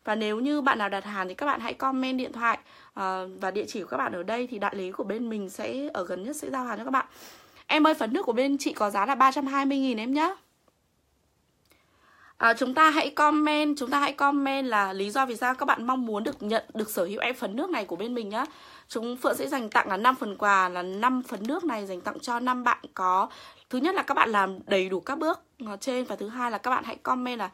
và nếu như bạn nào đặt hàng thì các bạn hãy comment điện thoại uh, và địa chỉ của các bạn ở đây thì đại lý của bên mình sẽ ở gần nhất sẽ giao hàng cho các bạn. Em ơi phấn nước của bên chị có giá là 320 000 em nhá à, chúng ta hãy comment chúng ta hãy comment là lý do vì sao các bạn mong muốn được nhận được sở hữu em phấn nước này của bên mình nhá chúng phượng sẽ dành tặng là 5 phần quà là 5 phấn nước này dành tặng cho 5 bạn có thứ nhất là các bạn làm đầy đủ các bước trên và thứ hai là các bạn hãy comment là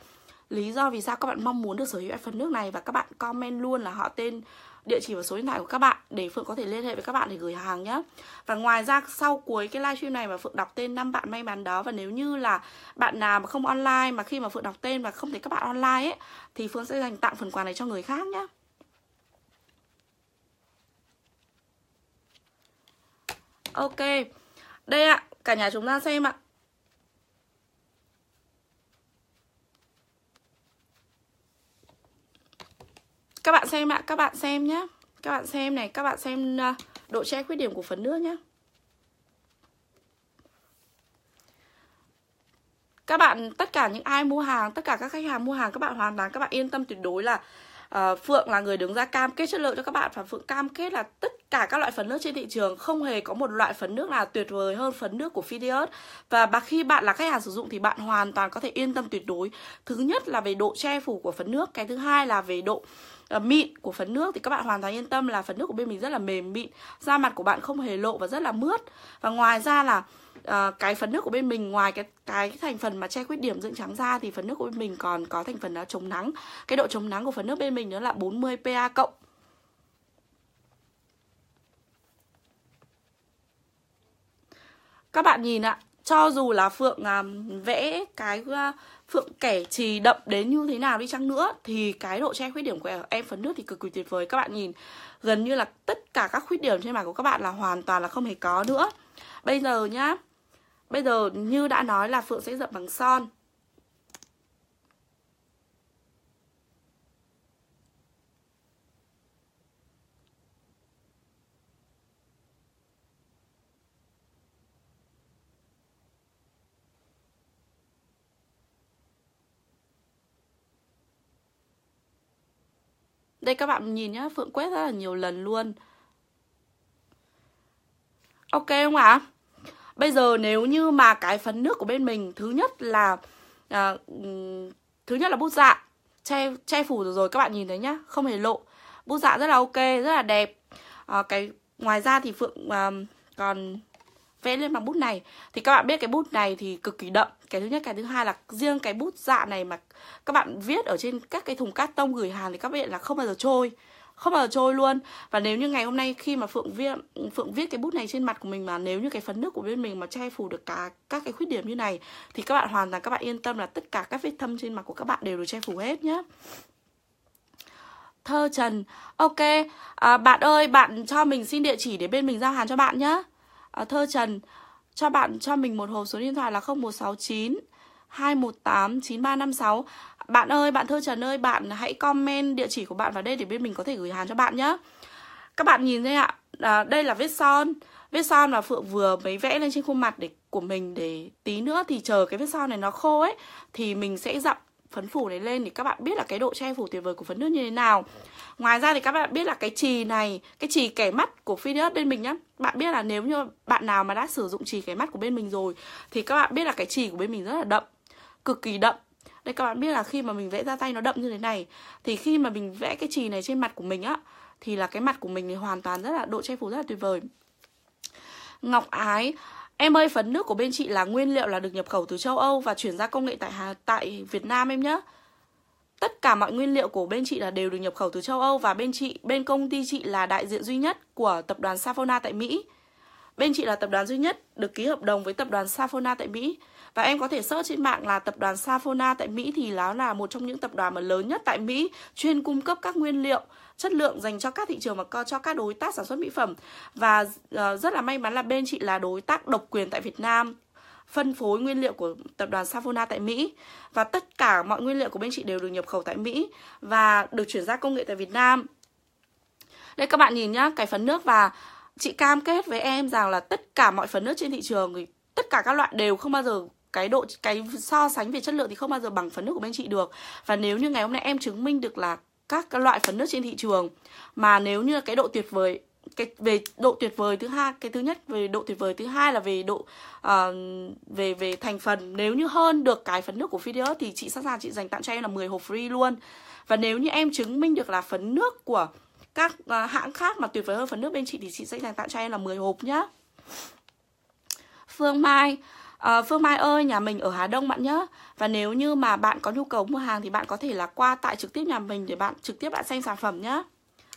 lý do vì sao các bạn mong muốn được sở hữu em phấn nước này và các bạn comment luôn là họ tên địa chỉ và số điện thoại của các bạn để Phượng có thể liên hệ với các bạn để gửi hàng nhé. Và ngoài ra sau cuối cái livestream này mà Phượng đọc tên năm bạn may mắn đó và nếu như là bạn nào mà không online mà khi mà Phượng đọc tên và không thấy các bạn online ấy thì phượng sẽ dành tặng phần quà này cho người khác nhé. Ok. Đây ạ, cả nhà chúng ta xem ạ. các bạn xem ạ các bạn xem nhé các bạn xem này các bạn xem à, độ che khuyết điểm của phấn nước nhé các bạn tất cả những ai mua hàng tất cả các khách hàng mua hàng các bạn hoàn toàn các bạn yên tâm tuyệt đối là uh, phượng là người đứng ra cam kết chất lượng cho các bạn và phượng cam kết là tất cả các loại phấn nước trên thị trường không hề có một loại phấn nước nào tuyệt vời hơn phấn nước của Phidias và bà khi bạn là khách hàng sử dụng thì bạn hoàn toàn có thể yên tâm tuyệt đối thứ nhất là về độ che phủ của phấn nước cái thứ hai là về độ ờ, mịn của phấn nước thì các bạn hoàn toàn yên tâm là phấn nước của bên mình rất là mềm mịn da mặt của bạn không hề lộ và rất là mướt và ngoài ra là à, cái phấn nước của bên mình ngoài cái cái thành phần mà che khuyết điểm dưỡng trắng da thì phấn nước của bên mình còn có thành phần là chống nắng cái độ chống nắng của phấn nước bên mình đó là 40 pa cộng Các bạn nhìn ạ, cho dù là Phượng uh, vẽ cái uh, Phượng kẻ trì đậm đến như thế nào đi chăng nữa Thì cái độ che khuyết điểm của em phấn nước thì cực kỳ tuyệt vời Các bạn nhìn gần như là tất cả các khuyết điểm trên mặt của các bạn là hoàn toàn là không hề có nữa Bây giờ nhá Bây giờ như đã nói là Phượng sẽ dập bằng son Đây các bạn nhìn nhá, Phượng quét rất là nhiều lần luôn Ok không ạ? À? Bây giờ nếu như mà cái phấn nước của bên mình Thứ nhất là à, Thứ nhất là bút dạ che, che phủ rồi rồi các bạn nhìn thấy nhá Không hề lộ Bút dạ rất là ok, rất là đẹp à, cái Ngoài ra thì Phượng à, còn vẽ lên bằng bút này Thì các bạn biết cái bút này thì cực kỳ đậm cái thứ nhất cái thứ hai là riêng cái bút dạ này mà các bạn viết ở trên các cái thùng cát tông gửi hàng thì các bạn là không bao giờ trôi không bao giờ trôi luôn và nếu như ngày hôm nay khi mà phượng viết phượng viết cái bút này trên mặt của mình mà nếu như cái phấn nước của bên mình mà che phủ được cả các cái khuyết điểm như này thì các bạn hoàn toàn các bạn yên tâm là tất cả các vết thâm trên mặt của các bạn đều được che phủ hết nhé thơ trần ok à, bạn ơi bạn cho mình xin địa chỉ để bên mình giao hàng cho bạn nhé à, thơ trần cho bạn cho mình một hộp số điện thoại là 0169 218 9356. Bạn ơi, bạn Thơ Trần ơi, bạn hãy comment địa chỉ của bạn vào đây để biết mình có thể gửi hàng cho bạn nhé. Các bạn nhìn đây ạ, à, đây là vết son. Vết son là Phượng vừa mới vẽ lên trên khuôn mặt để của mình để tí nữa thì chờ cái vết son này nó khô ấy thì mình sẽ dặm phấn phủ này lên để các bạn biết là cái độ che phủ tuyệt vời của phấn nước như thế nào ngoài ra thì các bạn biết là cái chì này cái chì kẻ mắt của Phineas bên mình nhá bạn biết là nếu như bạn nào mà đã sử dụng chì kẻ mắt của bên mình rồi thì các bạn biết là cái chì của bên mình rất là đậm cực kỳ đậm đây các bạn biết là khi mà mình vẽ ra tay nó đậm như thế này thì khi mà mình vẽ cái chì này trên mặt của mình á thì là cái mặt của mình thì hoàn toàn rất là độ che phủ rất là tuyệt vời Ngọc Ái Em ơi, phấn nước của bên chị là nguyên liệu là được nhập khẩu từ châu Âu và chuyển ra công nghệ tại Hà, tại Việt Nam em nhé tất cả mọi nguyên liệu của bên chị là đều được nhập khẩu từ châu Âu và bên chị bên công ty chị là đại diện duy nhất của tập đoàn Safona tại Mỹ. Bên chị là tập đoàn duy nhất được ký hợp đồng với tập đoàn Safona tại Mỹ và em có thể search trên mạng là tập đoàn Safona tại Mỹ thì nó là một trong những tập đoàn mà lớn nhất tại Mỹ chuyên cung cấp các nguyên liệu chất lượng dành cho các thị trường và cho các đối tác sản xuất mỹ phẩm và uh, rất là may mắn là bên chị là đối tác độc quyền tại Việt Nam phân phối nguyên liệu của tập đoàn Savona tại Mỹ và tất cả mọi nguyên liệu của bên chị đều được nhập khẩu tại Mỹ và được chuyển giao công nghệ tại Việt Nam. Đây các bạn nhìn nhá, cái phấn nước và chị cam kết với em rằng là tất cả mọi phấn nước trên thị trường thì tất cả các loại đều không bao giờ cái độ cái so sánh về chất lượng thì không bao giờ bằng phấn nước của bên chị được và nếu như ngày hôm nay em chứng minh được là các loại phấn nước trên thị trường mà nếu như cái độ tuyệt vời cái về độ tuyệt vời thứ hai cái thứ nhất về độ tuyệt vời thứ hai là về độ uh, về về thành phần nếu như hơn được cái phấn nước của video thì chị sẵn sàng chị dành tặng cho em là 10 hộp free luôn và nếu như em chứng minh được là phấn nước của các uh, hãng khác mà tuyệt vời hơn phấn nước bên chị thì chị sẽ dành tặng cho em là 10 hộp nhá Phương Mai À, Phương Mai ơi, nhà mình ở Hà Đông bạn nhá. Và nếu như mà bạn có nhu cầu mua hàng Thì bạn có thể là qua tại trực tiếp nhà mình Để bạn trực tiếp bạn xem sản phẩm nhá.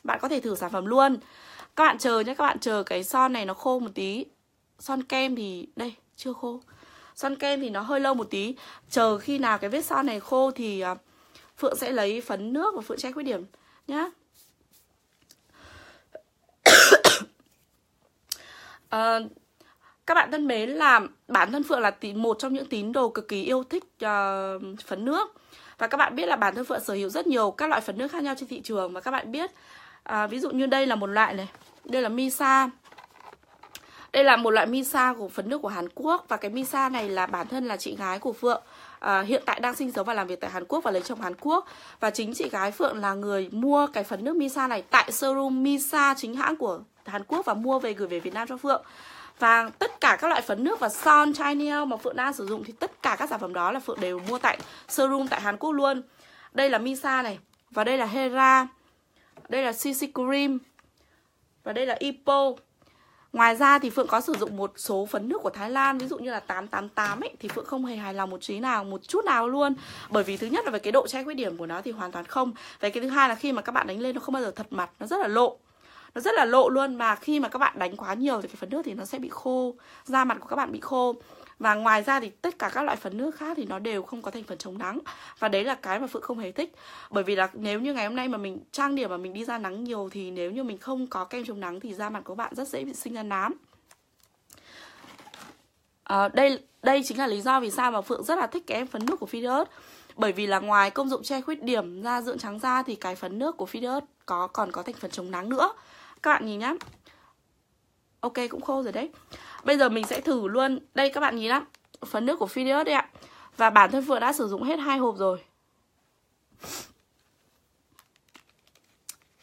Bạn có thể thử sản phẩm luôn các bạn chờ nhé các bạn chờ cái son này nó khô một tí son kem thì đây chưa khô son kem thì nó hơi lâu một tí chờ khi nào cái vết son này khô thì à, phượng sẽ lấy phấn nước và phượng che khuyết điểm nhá à, các bạn thân mến là bản thân phượng là một trong những tín đồ cực kỳ yêu thích uh, phấn nước và các bạn biết là bản thân phượng sở hữu rất nhiều các loại phấn nước khác nhau trên thị trường và các bạn biết à, ví dụ như đây là một loại này đây là Misa Đây là một loại Misa của phấn nước của Hàn Quốc Và cái Misa này là bản thân là chị gái của Phượng à, Hiện tại đang sinh sống và làm việc tại Hàn Quốc và lấy chồng Hàn Quốc Và chính chị gái Phượng là người mua cái phấn nước Misa này Tại showroom Misa chính hãng của Hàn Quốc Và mua về gửi về Việt Nam cho Phượng và tất cả các loại phấn nước và son Chanel mà Phượng đang sử dụng thì tất cả các sản phẩm đó là Phượng đều mua tại showroom tại Hàn Quốc luôn. Đây là Misa này và đây là Hera. Đây là CC Cream và đây là Ipo Ngoài ra thì Phượng có sử dụng một số phấn nước của Thái Lan Ví dụ như là 888 ấy Thì Phượng không hề hài lòng một trí nào, một chút nào luôn Bởi vì thứ nhất là về cái độ che khuyết điểm của nó thì hoàn toàn không Về cái thứ hai là khi mà các bạn đánh lên nó không bao giờ thật mặt Nó rất là lộ nó rất là lộ luôn mà khi mà các bạn đánh quá nhiều thì cái phấn nước thì nó sẽ bị khô da mặt của các bạn bị khô và ngoài ra thì tất cả các loại phấn nước khác thì nó đều không có thành phần chống nắng và đấy là cái mà phượng không hề thích bởi vì là nếu như ngày hôm nay mà mình trang điểm mà mình đi ra nắng nhiều thì nếu như mình không có kem chống nắng thì da mặt của bạn rất dễ bị sinh ra nám à, đây đây chính là lý do vì sao mà phượng rất là thích cái em phấn nước của Fidus bởi vì là ngoài công dụng che khuyết điểm da dưỡng trắng da thì cái phấn nước của Fidus có còn có thành phần chống nắng nữa các bạn nhìn nhá Ok cũng khô rồi đấy Bây giờ mình sẽ thử luôn Đây các bạn nhìn lắm phần nước của Phineas đấy ạ Và bản thân Phượng đã sử dụng hết hai hộp rồi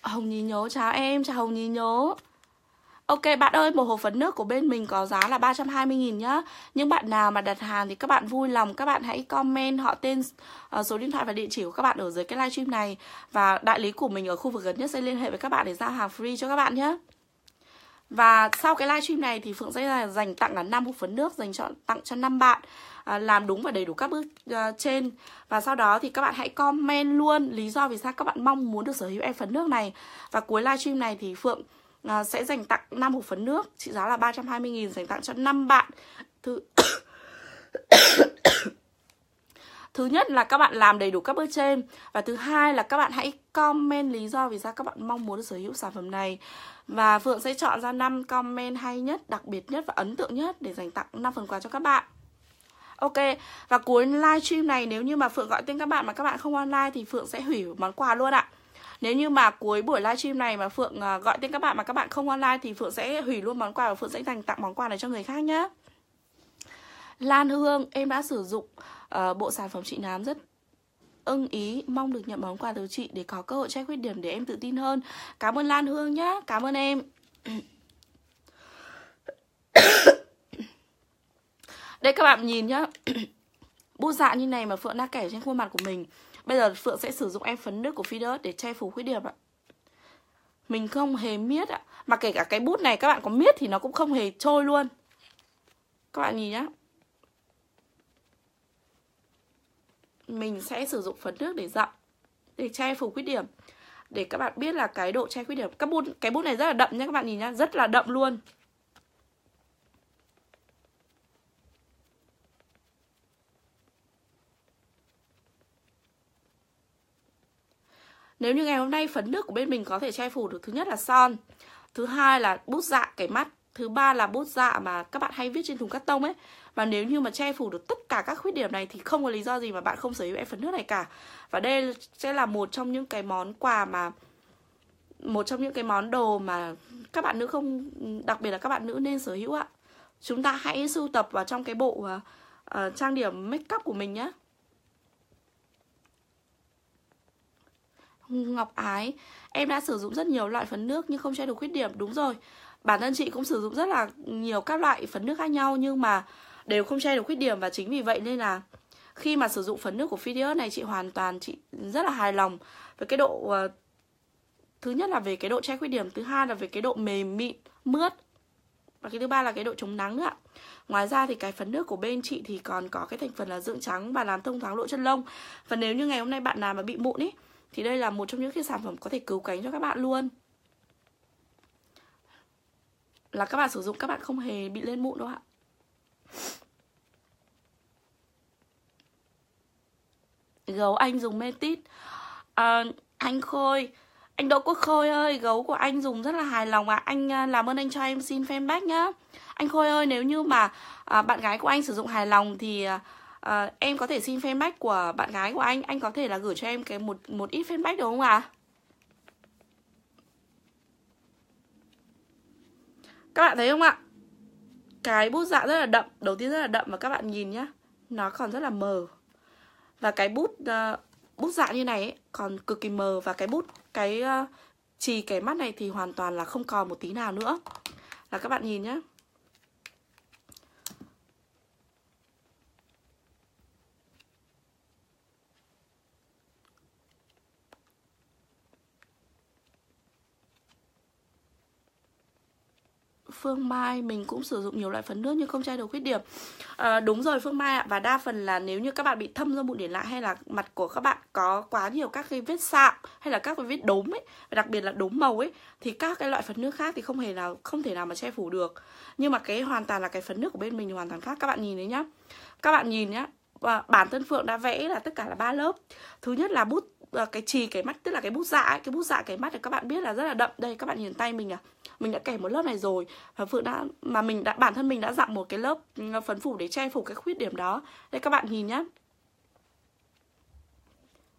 Hồng nhí nhớ chào em Chào Hồng nhí nhớ Ok bạn ơi, một hộp phấn nước của bên mình có giá là 320.000 nhá Những bạn nào mà đặt hàng thì các bạn vui lòng Các bạn hãy comment họ tên, ờ, số điện thoại và địa chỉ của các bạn ở dưới cái livestream này Và đại lý của mình ở khu vực gần nhất sẽ liên hệ với các bạn để giao hàng free cho các bạn nhé và sau cái livestream này thì Phượng sẽ dành tặng là 5 hộp phấn nước dành cho tặng cho 5 bạn à, làm đúng và đầy đủ các bước à, trên và sau đó thì các bạn hãy comment luôn lý do vì sao các bạn mong muốn được sở hữu em phấn nước này. Và cuối livestream này thì Phượng à, sẽ dành tặng 5 hộp phấn nước trị giá là 320 000 dành tặng cho 5 bạn. Thứ Thứ nhất là các bạn làm đầy đủ các bước trên Và thứ hai là các bạn hãy comment lý do vì sao các bạn mong muốn sở hữu sản phẩm này Và Phượng sẽ chọn ra 5 comment hay nhất, đặc biệt nhất và ấn tượng nhất để dành tặng 5 phần quà cho các bạn Ok, và cuối livestream này nếu như mà Phượng gọi tên các bạn mà các bạn không online thì Phượng sẽ hủy món quà luôn ạ. Nếu như mà cuối buổi livestream này mà Phượng à, gọi tên các bạn mà các bạn không online thì Phượng sẽ hủy luôn món quà và Phượng sẽ dành tặng món quà này cho người khác nhé. Lan Hương, em đã sử dụng à, bộ sản phẩm chị nám rất ưng ý mong được nhận món quà từ chị để có cơ hội check khuyết điểm để em tự tin hơn cảm ơn lan hương nhá cảm ơn em đây các bạn nhìn nhá bút dạ như này mà phượng đã kẻ trên khuôn mặt của mình bây giờ phượng sẽ sử dụng em phấn nước của Fidus để che phủ khuyết điểm ạ mình không hề miết ạ mà kể cả cái bút này các bạn có miết thì nó cũng không hề trôi luôn các bạn nhìn nhá mình sẽ sử dụng phấn nước để dặm để che phủ khuyết điểm để các bạn biết là cái độ che khuyết điểm các bút cái bút này rất là đậm nha các bạn nhìn nhá rất là đậm luôn Nếu như ngày hôm nay phấn nước của bên mình có thể che phủ được thứ nhất là son, thứ hai là bút dạ cái mắt, thứ ba là bút dạ mà các bạn hay viết trên thùng cắt tông ấy mà nếu như mà che phủ được tất cả các khuyết điểm này thì không có lý do gì mà bạn không sở hữu em phấn nước này cả và đây sẽ là một trong những cái món quà mà một trong những cái món đồ mà các bạn nữ không đặc biệt là các bạn nữ nên sở hữu ạ chúng ta hãy sưu tập vào trong cái bộ uh, trang điểm make up của mình nhé Ngọc Ái Em đã sử dụng rất nhiều loại phấn nước nhưng không che được khuyết điểm Đúng rồi, bản thân chị cũng sử dụng rất là nhiều các loại phấn nước khác nhau Nhưng mà đều không che được khuyết điểm và chính vì vậy nên là khi mà sử dụng phấn nước của Phidias này chị hoàn toàn chị rất là hài lòng với cái độ uh, thứ nhất là về cái độ che khuyết điểm thứ hai là về cái độ mềm mịn mướt và cái thứ ba là cái độ chống nắng nữa ạ Ngoài ra thì cái phấn nước của bên chị thì còn có cái thành phần là dưỡng trắng và làm thông thoáng lỗ chân lông Và nếu như ngày hôm nay bạn nào mà bị mụn ý Thì đây là một trong những cái sản phẩm có thể cứu cánh cho các bạn luôn Là các bạn sử dụng các bạn không hề bị lên mụn đâu ạ gấu anh dùng metit à, anh khôi anh Đỗ Quốc Khôi ơi, gấu của anh dùng rất là hài lòng ạ à. Anh làm ơn anh cho em xin fanback nhá Anh Khôi ơi, nếu như mà à, bạn gái của anh sử dụng hài lòng thì à, à em có thể xin fanback của bạn gái của anh Anh có thể là gửi cho em cái một một ít fanback được không ạ? À? Các bạn thấy không ạ? cái bút dạ rất là đậm đầu tiên rất là đậm mà các bạn nhìn nhá nó còn rất là mờ và cái bút uh, bút dạ như này ấy, còn cực kỳ mờ và cái bút cái uh, chì cái mắt này thì hoàn toàn là không còn một tí nào nữa là các bạn nhìn nhá phương mai mình cũng sử dụng nhiều loại phấn nước nhưng không che được khuyết điểm à, đúng rồi phương mai ạ và đa phần là nếu như các bạn bị thâm do mụn để lại hay là mặt của các bạn có quá nhiều các cái vết sạm hay là các cái vết đốm ấy đặc biệt là đốm màu ấy thì các cái loại phấn nước khác thì không hề nào không thể nào mà che phủ được nhưng mà cái hoàn toàn là cái phấn nước của bên mình hoàn toàn khác các bạn nhìn đấy nhá các bạn nhìn nhá và bản thân phượng đã vẽ là tất cả là ba lớp thứ nhất là bút Ờ, cái trì cái mắt tức là cái bút dạ ấy, cái bút dạ cái mắt thì các bạn biết là rất là đậm đây các bạn nhìn tay mình à mình đã kẻ một lớp này rồi và phượng đã mà mình đã bản thân mình đã dặm một cái lớp ừ, phấn phủ để che phủ cái khuyết điểm đó đây các bạn nhìn nhá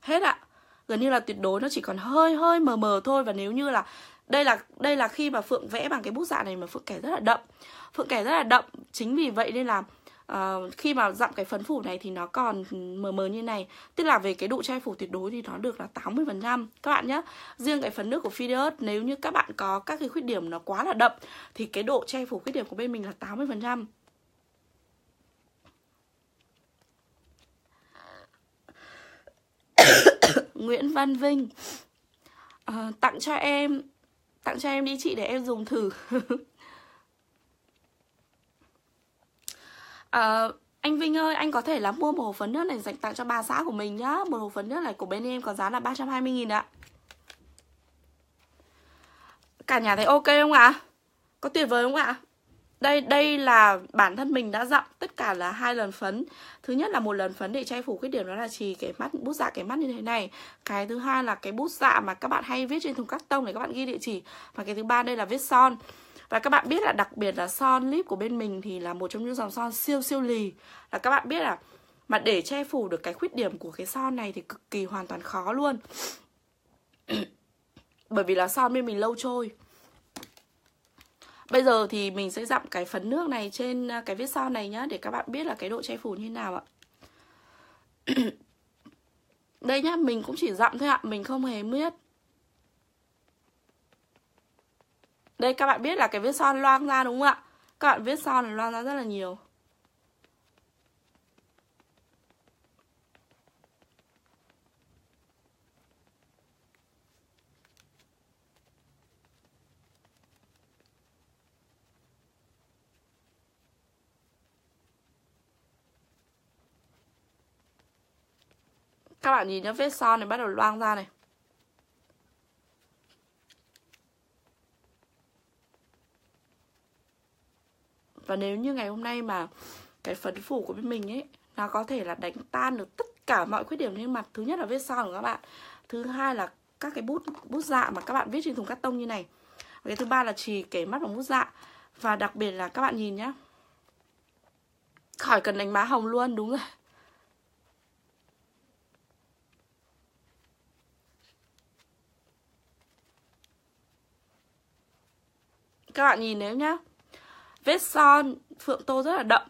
hết ạ à. gần như là tuyệt đối nó chỉ còn hơi hơi mờ mờ thôi và nếu như là đây là đây là khi mà phượng vẽ bằng cái bút dạ này mà phượng kẻ rất là đậm phượng kẻ rất là đậm chính vì vậy nên là uh, khi mà dặm cái phấn phủ này thì nó còn mờ mờ như này tức là về cái độ che phủ tuyệt đối thì nó được là 80% các bạn nhé riêng cái phấn nước của Fideus nếu như các bạn có các cái khuyết điểm nó quá là đậm thì cái độ che phủ khuyết điểm của bên mình là 80% Nguyễn Văn Vinh uh, tặng cho em tặng cho em đi chị để em dùng thử Ờ, anh Vinh ơi, anh có thể là mua một hộp phấn nước này dành tặng cho bà xã của mình nhá Một hộp phấn nước này của bên em có giá là 320 nghìn ạ Cả nhà thấy ok không ạ? Có tuyệt vời không ạ? Đây đây là bản thân mình đã dặm tất cả là hai lần phấn Thứ nhất là một lần phấn để che phủ khuyết điểm đó là chỉ cái mắt bút dạ cái mắt như thế này Cái thứ hai là cái bút dạ mà các bạn hay viết trên thùng cắt tông để các bạn ghi địa chỉ Và cái thứ ba đây là viết son và các bạn biết là đặc biệt là son lip của bên mình thì là một trong những dòng son siêu siêu lì Là các bạn biết là mà để che phủ được cái khuyết điểm của cái son này thì cực kỳ hoàn toàn khó luôn Bởi vì là son bên mình lâu trôi Bây giờ thì mình sẽ dặm cái phấn nước này trên à, cái vết son này nhá Để các bạn biết là cái độ che phủ như thế nào ạ Đây nhá, mình cũng chỉ dặm thôi ạ Mình không hề biết Đây các bạn biết là cái vết son loang ra đúng không ạ? Các bạn vết son là loang ra rất là nhiều. Các bạn nhìn nhá, vết son này bắt đầu loang ra này. và nếu như ngày hôm nay mà cái phấn phủ của bên mình ấy nó có thể là đánh tan được tất cả mọi khuyết điểm trên mặt thứ nhất là vết son của các bạn thứ hai là các cái bút bút dạ mà các bạn viết trên thùng cắt tông như này và cái thứ ba là chỉ kẻ mắt bằng bút dạ và đặc biệt là các bạn nhìn nhá khỏi cần đánh má hồng luôn đúng rồi các bạn nhìn nếu nhá vết son phượng tô rất là đậm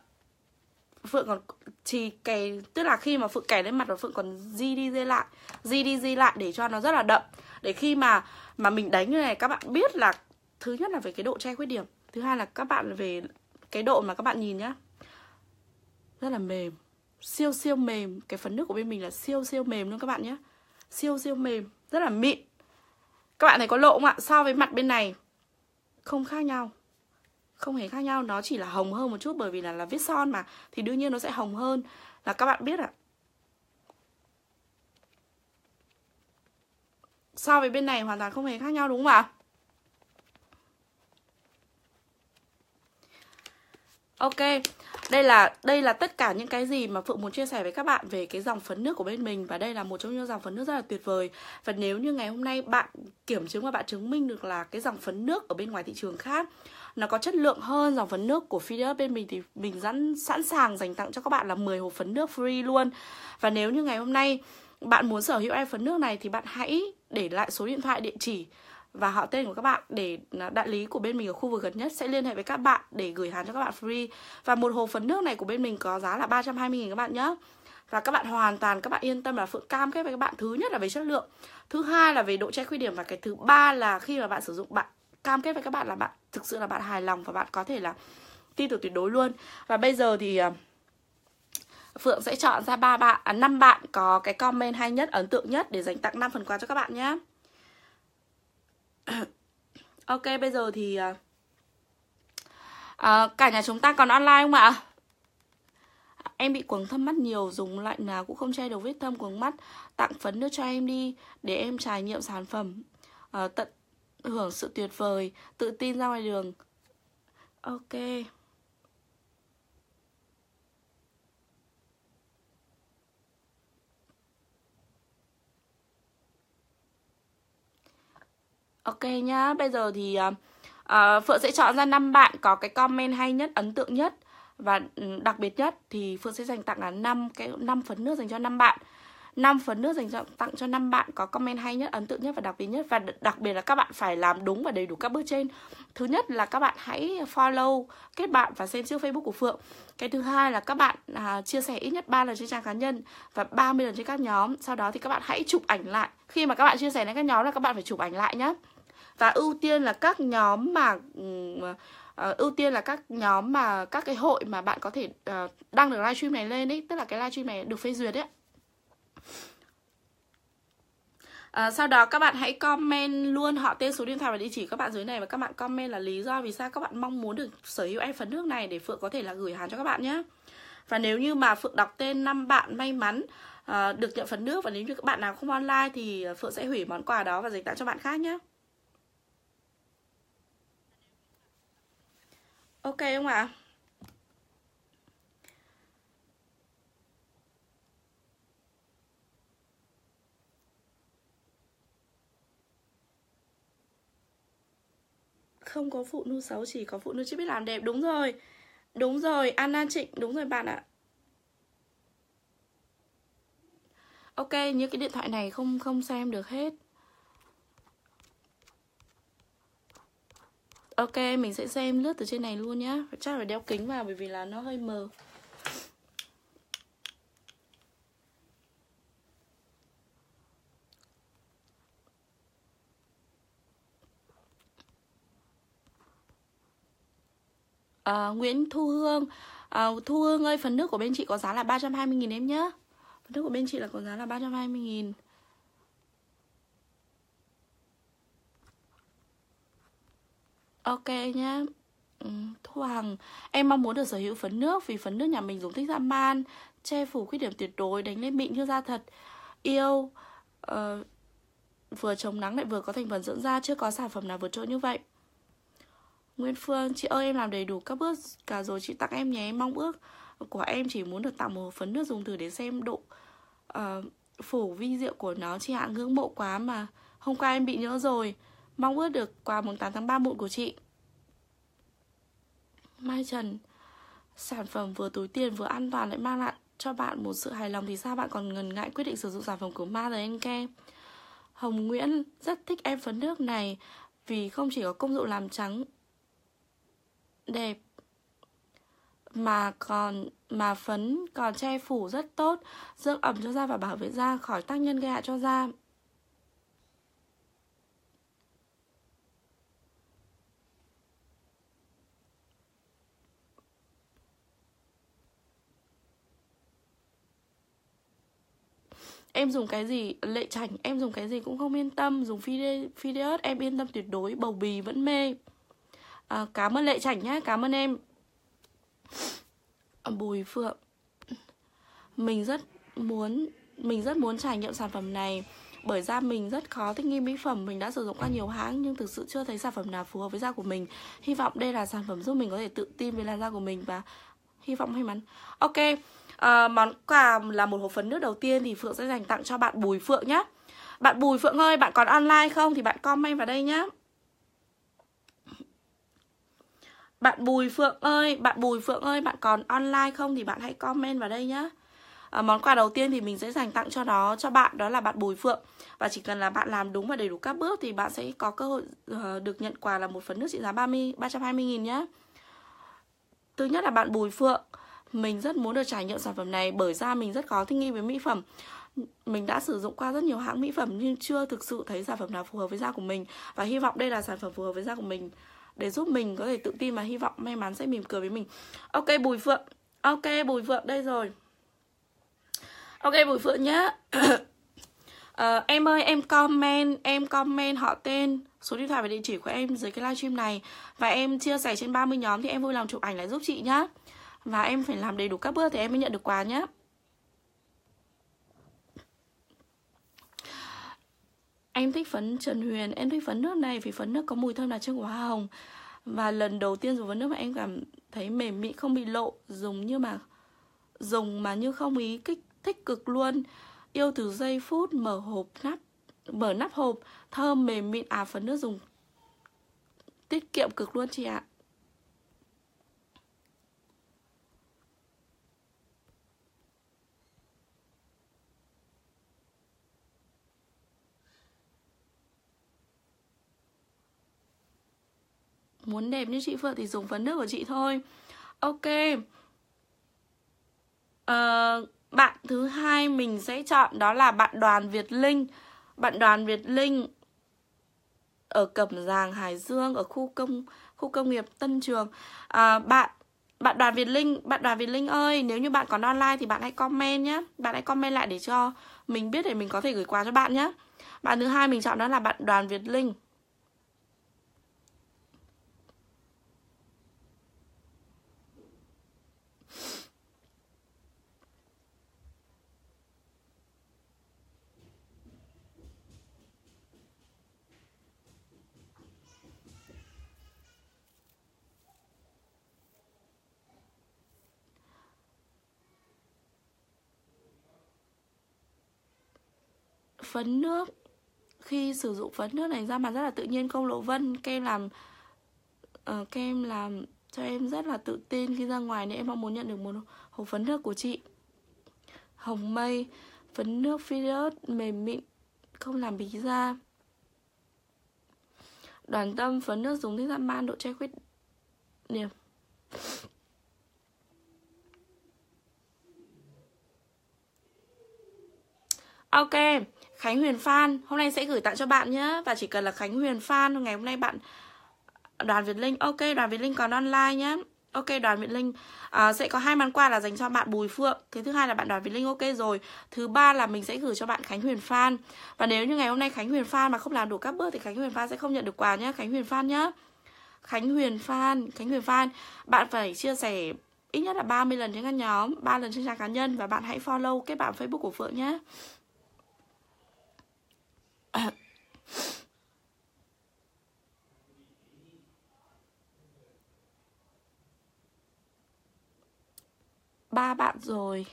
phượng còn chì cái tức là khi mà phượng kẻ lên mặt và phượng còn di đi di lại di đi di lại để cho nó rất là đậm để khi mà mà mình đánh như này các bạn biết là thứ nhất là về cái độ che khuyết điểm thứ hai là các bạn về cái độ mà các bạn nhìn nhá rất là mềm siêu siêu mềm cái phần nước của bên mình là siêu siêu mềm luôn các bạn nhé siêu siêu mềm rất là mịn các bạn thấy có lộ không ạ so với mặt bên này không khác nhau không hề khác nhau nó chỉ là hồng hơn một chút bởi vì là là vết son mà thì đương nhiên nó sẽ hồng hơn là các bạn biết ạ à. so với bên này hoàn toàn không hề khác nhau đúng không ạ ok đây là đây là tất cả những cái gì mà phượng muốn chia sẻ với các bạn về cái dòng phấn nước của bên mình và đây là một trong những dòng phấn nước rất là tuyệt vời và nếu như ngày hôm nay bạn kiểm chứng và bạn chứng minh được là cái dòng phấn nước ở bên ngoài thị trường khác nó có chất lượng hơn dòng phấn nước của Fidus bên mình thì mình sẵn sẵn sàng dành tặng cho các bạn là 10 hộp phấn nước free luôn. Và nếu như ngày hôm nay bạn muốn sở hữu em phấn nước này thì bạn hãy để lại số điện thoại, địa chỉ và họ tên của các bạn để đại lý của bên mình ở khu vực gần nhất sẽ liên hệ với các bạn để gửi hàng cho các bạn free. Và một hộp phấn nước này của bên mình có giá là 320 000 các bạn nhé. Và các bạn hoàn toàn các bạn yên tâm là Phượng cam kết với các bạn thứ nhất là về chất lượng, thứ hai là về độ che khuyết điểm và cái thứ ba là khi mà bạn sử dụng bạn cam kết với các bạn là bạn thực sự là bạn hài lòng và bạn có thể là tin tưởng tuyệt đối luôn và bây giờ thì ờ, Phượng sẽ chọn ra ba bạn à, 5 bạn có cái comment hay nhất, ấn tượng nhất để dành tặng 5 phần quà cho các bạn nhé. ok, bây giờ thì à, cả nhà chúng ta còn online không ạ? Em bị quầng thâm mắt nhiều, dùng lạnh nào cũng không che được vết thâm quầng mắt. Tặng phấn nữa cho em đi để em trải nghiệm sản phẩm à, tận hưởng sự tuyệt vời, tự tin ra ngoài đường. Ok. Ok nhá, bây giờ thì uh, Phượng sẽ chọn ra năm bạn có cái comment hay nhất, ấn tượng nhất và ừ, đặc biệt nhất thì Phương sẽ dành tặng là năm cái năm phấn nước dành cho năm bạn. 5 phần nước dành cho, tặng cho 5 bạn có comment hay nhất, ấn tượng nhất và đặc biệt nhất và đặc biệt là các bạn phải làm đúng và đầy đủ các bước trên. Thứ nhất là các bạn hãy follow, kết bạn và xem trước Facebook của Phượng. Cái thứ hai là các bạn à, chia sẻ ít nhất 3 lần trên trang cá nhân và 30 lần trên các nhóm. Sau đó thì các bạn hãy chụp ảnh lại. Khi mà các bạn chia sẻ đến các nhóm là các bạn phải chụp ảnh lại nhé. Và ưu tiên là các nhóm mà uh, ưu tiên là các nhóm mà các cái hội mà bạn có thể uh, đăng được livestream này lên ấy, tức là cái livestream này được phê duyệt ấy À, sau đó các bạn hãy comment luôn họ tên số điện thoại và địa chỉ các bạn dưới này và các bạn comment là lý do vì sao các bạn mong muốn được sở hữu em phấn nước này để Phượng có thể là gửi hàng cho các bạn nhé. Và nếu như mà Phượng đọc tên năm bạn may mắn à, được nhận phần nước và nếu như các bạn nào không online thì Phượng sẽ hủy món quà đó và dành tặng cho bạn khác nhé. Ok không ạ? À? không có phụ nữ xấu chỉ có phụ nữ chưa biết làm đẹp đúng rồi đúng rồi anna trịnh đúng rồi bạn ạ ok như cái điện thoại này không không xem được hết ok mình sẽ xem lướt từ trên này luôn nhá chắc phải đeo kính vào bởi vì là nó hơi mờ à, Nguyễn Thu Hương à, Thu Hương ơi phần nước của bên chị có giá là 320.000 em nhé Phần nước của bên chị là có giá là 320.000 Ok nhá ừ, Thu Hằng Em mong muốn được sở hữu phấn nước Vì phấn nước nhà mình dùng thích dã man Che phủ khuyết điểm tuyệt đối Đánh lên mịn như da thật Yêu uh, Vừa chống nắng lại vừa có thành phần dưỡng da Chưa có sản phẩm nào vượt trội như vậy Nguyên Phương, chị ơi em làm đầy đủ các bước cả rồi chị tặng em nhé, mong ước của em chỉ muốn được tặng một phấn nước dùng thử để xem độ uh, phủ vi diệu của nó chị ạ ngưỡng mộ quá mà hôm qua em bị nhớ rồi mong ước được quà mùng 8 tháng 3 mụn của chị Mai Trần sản phẩm vừa túi tiền vừa an toàn lại mang lại cho bạn một sự hài lòng thì sao bạn còn ngần ngại quyết định sử dụng sản phẩm của ma rồi anh kem Hồng Nguyễn rất thích em phấn nước này vì không chỉ có công dụng làm trắng đẹp mà còn mà phấn còn che phủ rất tốt, dưỡng ẩm cho da và bảo vệ da khỏi tác nhân gây hại cho da. em dùng cái gì lệ chảnh em dùng cái gì cũng không yên tâm dùng phi phi em yên tâm tuyệt đối bầu bì vẫn mê à, Cảm ơn Lệ Chảnh nhé, Cảm ơn em à, Bùi Phượng Mình rất muốn Mình rất muốn trải nghiệm sản phẩm này bởi da mình rất khó thích nghi mỹ phẩm mình đã sử dụng qua nhiều hãng nhưng thực sự chưa thấy sản phẩm nào phù hợp với da của mình hy vọng đây là sản phẩm giúp mình có thể tự tin về làn da của mình và hy vọng may mắn ok à, món quà là một hộp phấn nước đầu tiên thì phượng sẽ dành tặng cho bạn bùi phượng nhé bạn bùi phượng ơi bạn còn online không thì bạn comment vào đây nhé Bạn Bùi Phượng ơi, bạn Bùi Phượng ơi, bạn còn online không thì bạn hãy comment vào đây nhé à, ờ, Món quà đầu tiên thì mình sẽ dành tặng cho nó cho bạn đó là bạn Bùi Phượng Và chỉ cần là bạn làm đúng và đầy đủ các bước thì bạn sẽ có cơ hội uh, được nhận quà là một phần nước trị giá 30, 320 nghìn nhé Thứ nhất là bạn Bùi Phượng Mình rất muốn được trải nghiệm sản phẩm này bởi ra mình rất khó thích nghi với mỹ phẩm mình đã sử dụng qua rất nhiều hãng mỹ phẩm nhưng chưa thực sự thấy sản phẩm nào phù hợp với da của mình và hy vọng đây là sản phẩm phù hợp với da của mình để giúp mình có thể tự tin và hy vọng may mắn sẽ mỉm cười với mình ok bùi phượng ok bùi phượng đây rồi ok bùi phượng nhá Uh, em ơi em comment em comment họ tên số điện thoại và địa chỉ của em dưới cái livestream này và em chia sẻ trên 30 nhóm thì em vui lòng chụp ảnh lại giúp chị nhá và em phải làm đầy đủ các bước thì em mới nhận được quà nhé Em thích phấn Trần Huyền, em thích phấn nước này vì phấn nước có mùi thơm là trưng của hoa hồng. Và lần đầu tiên dùng phấn nước mà em cảm thấy mềm mịn không bị lộ, dùng như mà dùng mà như không ý kích thích cực luôn. Yêu từ giây phút mở hộp nắp, mở nắp hộp, thơm mềm mịn à phấn nước dùng tiết kiệm cực luôn chị ạ. Muốn đẹp như chị Phượng thì dùng phấn nước của chị thôi Ok à, Bạn thứ hai mình sẽ chọn đó là bạn đoàn Việt Linh Bạn đoàn Việt Linh ở Cẩm Giàng, Hải Dương ở khu công khu công nghiệp Tân Trường. À, bạn bạn Đoàn Việt Linh, bạn Đoàn Việt Linh ơi, nếu như bạn còn online thì bạn hãy comment nhé. Bạn hãy comment lại để cho mình biết để mình có thể gửi quà cho bạn nhé. Bạn thứ hai mình chọn đó là bạn Đoàn Việt Linh. phấn nước khi sử dụng phấn nước này ra mặt rất là tự nhiên không lộ vân kem làm uh, kem làm cho em rất là tự tin khi ra ngoài nên em mong muốn nhận được một hộp phấn nước của chị hồng mây phấn nước Filius mềm mịn không làm bí da đoàn tâm phấn nước dùng thích dặm man độ che khuyết điểm ok Khánh Huyền Phan Hôm nay sẽ gửi tặng cho bạn nhé Và chỉ cần là Khánh Huyền Phan Ngày hôm nay bạn à, Đoàn Việt Linh Ok Đoàn Việt Linh còn online nhé Ok Đoàn Việt Linh à, Sẽ có hai món quà là dành cho bạn Bùi Phượng Cái thứ hai là bạn Đoàn Việt Linh ok rồi Thứ ba là mình sẽ gửi cho bạn Khánh Huyền Phan Và nếu như ngày hôm nay Khánh Huyền Phan mà không làm đủ các bước Thì Khánh Huyền Phan sẽ không nhận được quà nhé Khánh Huyền Phan nhé Khánh Huyền Phan Khánh Huyền Phan Bạn phải chia sẻ ít nhất là 30 lần trên các nhóm 3 lần trên trang cá nhân Và bạn hãy follow cái bạn Facebook của Phượng nhé ba bạn rồi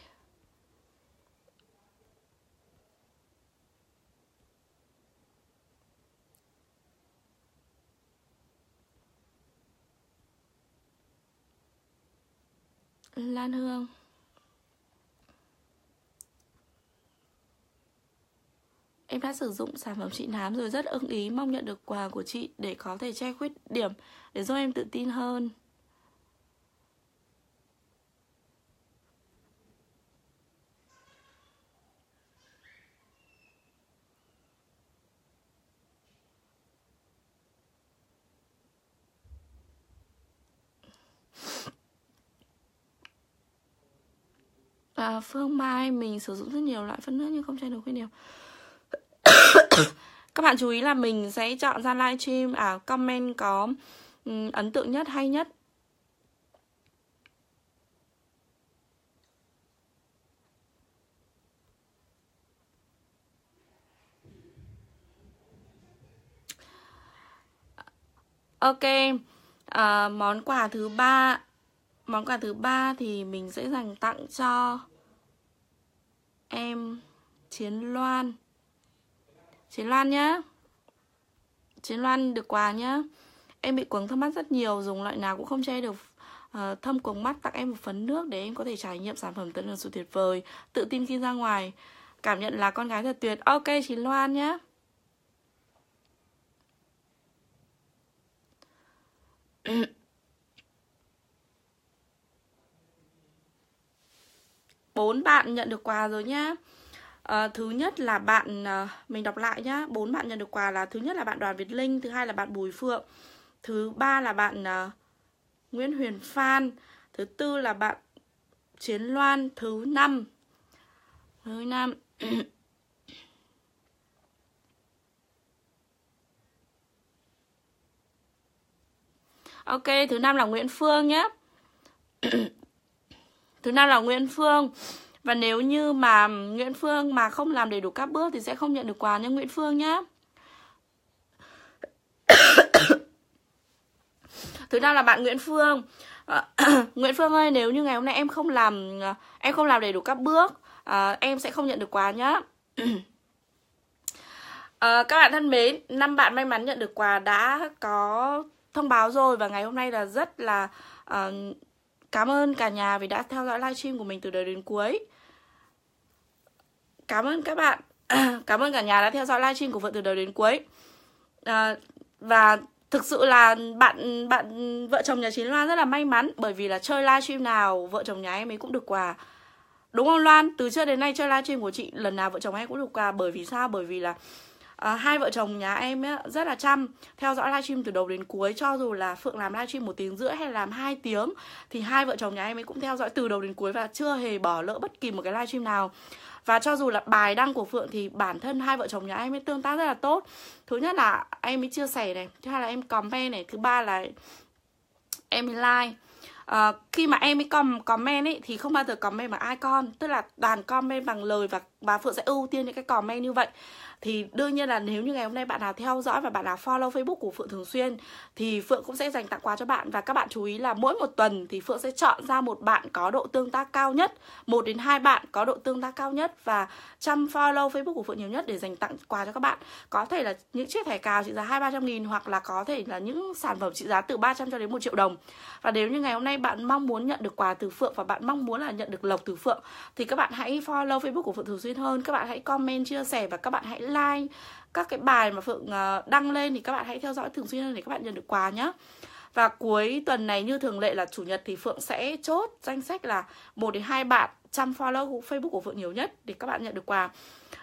Lan Hương Em đã sử dụng sản phẩm trị Nám rồi rất ưng ý Mong nhận được quà của chị để có thể che khuyết điểm Để giúp em tự tin hơn À, phương mai mình sử dụng rất nhiều loại phân nước nhưng không che được khuyết điểm các bạn chú ý là mình sẽ chọn ra livestream à comment có um, ấn tượng nhất hay nhất Ok, à, món quà thứ ba món quà thứ ba thì mình sẽ dành tặng cho em Chiến Loan. Chị Loan nhá chị Loan được quà nhá Em bị quầng thâm mắt rất nhiều Dùng loại nào cũng không che được uh, thâm quầng mắt Tặng em một phấn nước để em có thể trải nghiệm sản phẩm tận hưởng sự tuyệt vời Tự tin khi ra ngoài Cảm nhận là con gái thật tuyệt Ok chị Loan nhá bốn bạn nhận được quà rồi nhá À, thứ nhất là bạn à, mình đọc lại nhá bốn bạn nhận được quà là thứ nhất là bạn đoàn việt linh thứ hai là bạn bùi phượng thứ ba là bạn à, nguyễn huyền phan thứ tư là bạn chiến loan thứ năm thứ năm ok thứ năm là nguyễn phương nhé thứ năm là nguyễn phương và nếu như mà Nguyễn Phương mà không làm đầy đủ các bước thì sẽ không nhận được quà nha Nguyễn Phương nhá. Thứ năm là bạn Nguyễn Phương. À, Nguyễn Phương ơi, nếu như ngày hôm nay em không làm à, em không làm đầy đủ các bước, à, em sẽ không nhận được quà nhá. à, các bạn thân mến, năm bạn may mắn nhận được quà đã có thông báo rồi và ngày hôm nay là rất là uh, cảm ơn cả nhà vì đã theo dõi livestream của mình từ đầu đến cuối cảm ơn các bạn cảm ơn cả nhà đã theo dõi livestream của vợ từ đầu đến cuối à, và thực sự là bạn bạn vợ chồng nhà chín Loan rất là may mắn bởi vì là chơi livestream nào vợ chồng nhà em ấy cũng được quà đúng không Loan từ trước đến nay chơi livestream của chị lần nào vợ chồng em cũng được quà bởi vì sao bởi vì là à, hai vợ chồng nhà em ấy, rất là chăm theo dõi livestream từ đầu đến cuối cho dù là phượng làm livestream một tiếng rưỡi hay làm hai tiếng thì hai vợ chồng nhà em ấy cũng theo dõi từ đầu đến cuối và chưa hề bỏ lỡ bất kỳ một cái livestream nào và cho dù là bài đăng của phượng thì bản thân hai vợ chồng nhà em ấy tương tác rất là tốt thứ nhất là em mới chia sẻ này thứ hai là em comment này thứ ba là em ấy like à, khi mà em ấy comment ấy thì không bao giờ comment bằng icon tức là đàn comment bằng lời và bà phượng sẽ ưu tiên những cái comment như vậy thì đương nhiên là nếu như ngày hôm nay bạn nào theo dõi và bạn nào follow Facebook của Phượng thường xuyên thì Phượng cũng sẽ dành tặng quà cho bạn và các bạn chú ý là mỗi một tuần thì Phượng sẽ chọn ra một bạn có độ tương tác cao nhất, một đến hai bạn có độ tương tác cao nhất và trăm follow Facebook của Phượng nhiều nhất để dành tặng quà cho các bạn. Có thể là những chiếc thẻ cào trị giá 2 300 nghìn hoặc là có thể là những sản phẩm trị giá từ 300 cho đến 1 triệu đồng. Và nếu như ngày hôm nay bạn mong muốn nhận được quà từ Phượng và bạn mong muốn là nhận được lộc từ Phượng thì các bạn hãy follow Facebook của Phượng thường xuyên hơn, các bạn hãy comment chia sẻ và các bạn hãy like các cái bài mà Phượng ờ, đăng lên thì các bạn hãy theo dõi thường xuyên hơn để các bạn nhận được quà nhé. Và cuối tuần này như thường lệ là chủ nhật thì Phượng sẽ chốt danh sách là một đến hai bạn trăm follow Facebook của Phượng nhiều nhất để các bạn nhận được quà.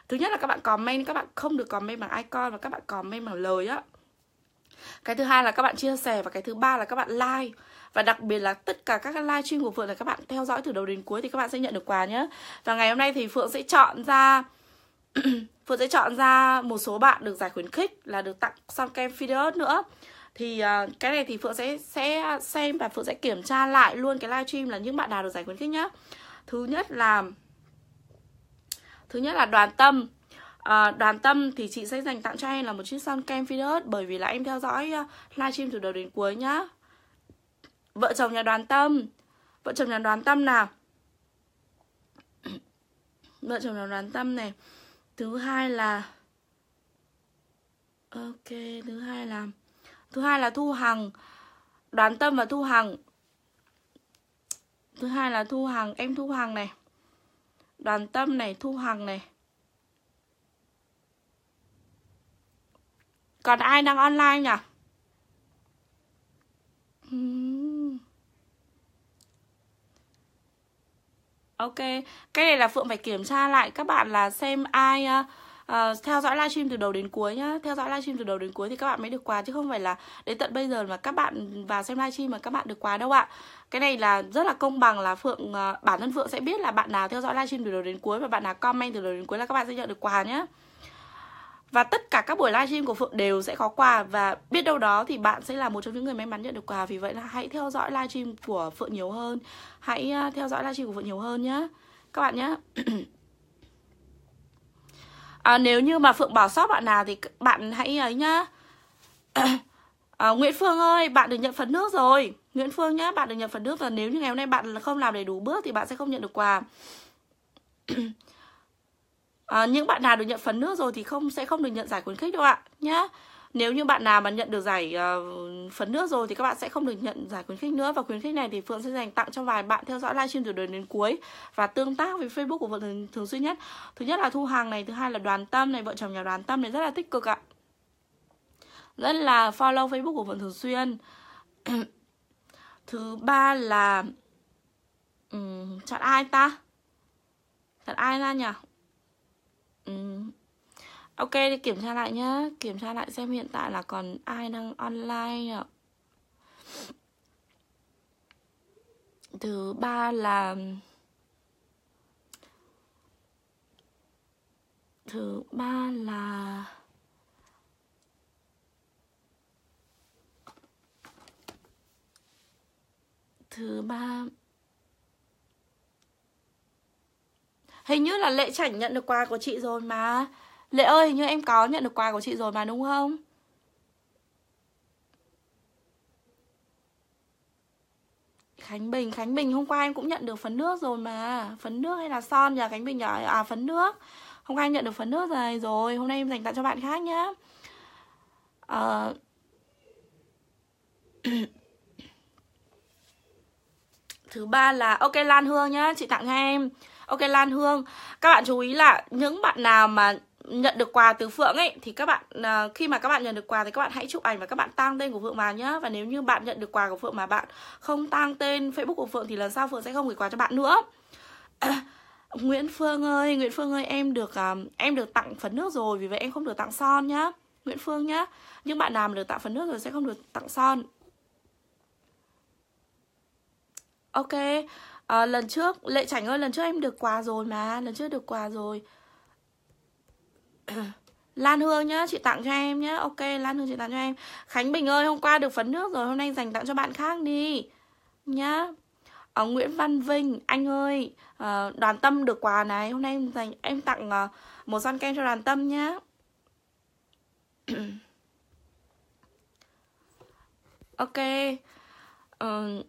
Thứ nhất là các bạn comment, các bạn không được comment bằng icon và các bạn comment bằng lời á. Cái thứ hai là các bạn chia sẻ và cái thứ ba là các bạn like và đặc biệt là tất cả các live stream của Phượng là các bạn theo dõi từ đầu đến cuối thì các bạn sẽ nhận được quà nhé. Và ngày hôm nay thì Phượng sẽ chọn ra Phượng sẽ chọn ra một số bạn được giải khuyến khích là được tặng son kem Fideos nữa thì uh, cái này thì phượng sẽ sẽ xem và phượng sẽ kiểm tra lại luôn cái livestream là những bạn nào được giải khuyến khích nhá thứ nhất là thứ nhất là đoàn tâm À, đoàn tâm thì chị sẽ dành tặng cho em là một chiếc son kem Fidus bởi vì là em theo dõi uh, à, livestream từ đầu đến cuối nhá. Vợ chồng nhà đoàn tâm, vợ chồng nhà đoàn tâm nào. vợ chồng nhà đoàn tâm này. Thứ hai là Ok, thứ hai là thứ hai là thu hằng đoán tâm và thu hằng thứ hai là thu hằng em thu hằng này đoàn tâm này thu hằng này còn ai đang online nhỉ hmm. ok cái này là phượng phải kiểm tra lại các bạn là xem ai uh, uh, theo dõi livestream từ đầu đến cuối nhá theo dõi livestream từ đầu đến cuối thì các bạn mới được quà chứ không phải là đến tận bây giờ mà các bạn vào xem livestream mà các bạn được quà đâu ạ cái này là rất là công bằng là phượng uh, bản thân phượng sẽ biết là bạn nào theo dõi livestream từ đầu đến cuối và bạn nào comment từ đầu đến cuối là các bạn sẽ nhận được quà nhé và tất cả các buổi livestream của Phượng đều sẽ có quà Và biết đâu đó thì bạn sẽ là một trong những người may mắn nhận được quà Vì vậy là hãy theo dõi livestream của Phượng nhiều hơn Hãy ờ, theo dõi livestream của Phượng nhiều hơn nhé Các bạn nhé à, nếu như mà phượng bỏ sót bạn nào thì bạn hãy ấy ờ, nhá à, nguyễn phương ơi bạn được nhận phần nước rồi nguyễn phương nhá bạn được nhận phần nước và nếu như ngày hôm nay bạn không làm đầy đủ bước thì bạn sẽ không nhận được quà à, những bạn nào được nhận phần nước rồi thì không sẽ không được nhận giải khuyến khích đâu ạ nhá nếu như bạn nào mà nhận được giải uh, ờ, phấn nước rồi thì các bạn sẽ không được nhận giải khuyến khích nữa và khuyến khích này thì phượng sẽ dành tặng cho vài bạn theo dõi livestream từ đầu đến cuối và tương tác với facebook của vợ thường, thường xuyên nhất thứ nhất là thu hàng này thứ hai là đoàn tâm này vợ chồng nhà đoàn tâm này rất là tích cực ạ rất là follow facebook của vợ thường xuyên thứ ba là um, chọn ai ta chọn ai ra nhỉ um, ok thì kiểm tra lại nhá kiểm tra lại xem hiện tại là còn ai đang online nhỉ thứ ba là thứ ba là thứ ba hình như là lệ chảnh nhận được quà của chị rồi mà Lệ ơi hình như em có nhận được quà của chị rồi mà đúng không? Khánh Bình, Khánh Bình hôm qua em cũng nhận được phấn nước rồi mà Phấn nước hay là son nhờ Khánh Bình nhờ À phấn nước Hôm qua em nhận được phấn nước rồi rồi Hôm nay em dành tặng cho bạn khác nhá à... Thứ ba là Ok Lan Hương nhá Chị tặng em Ok Lan Hương Các bạn chú ý là những bạn nào mà nhận được quà từ Phượng ấy thì các bạn uh, khi mà các bạn nhận được quà thì các bạn hãy chụp ảnh và các bạn tăng tên của Phượng mà nhá. Và nếu như bạn nhận được quà của Phượng mà bạn không tăng tên Facebook của Phượng thì lần sau Phượng sẽ không gửi quà cho bạn nữa. Nguyễn Phương ơi, Nguyễn Phương ơi em được um, em được tặng phấn nước rồi vì vậy em không được tặng son nhá. Nguyễn Phương nhá. Nhưng bạn nào mà được tặng phấn nước rồi sẽ không được tặng son. Ok. À, lần trước lệ chảnh ơi lần trước em được quà rồi mà lần trước được quà rồi Lan Hương nhá, chị tặng cho em nhá Ok, Lan Hương chị tặng cho em Khánh Bình ơi, hôm qua được phấn nước rồi Hôm nay dành tặng cho bạn khác đi Nhá ở ờ, Nguyễn Văn Vinh Anh ơi, ờ, đoàn tâm được quà này Hôm nay em, dành, em tặng ờ, một son kem cho đoàn tâm nhá Ok uh,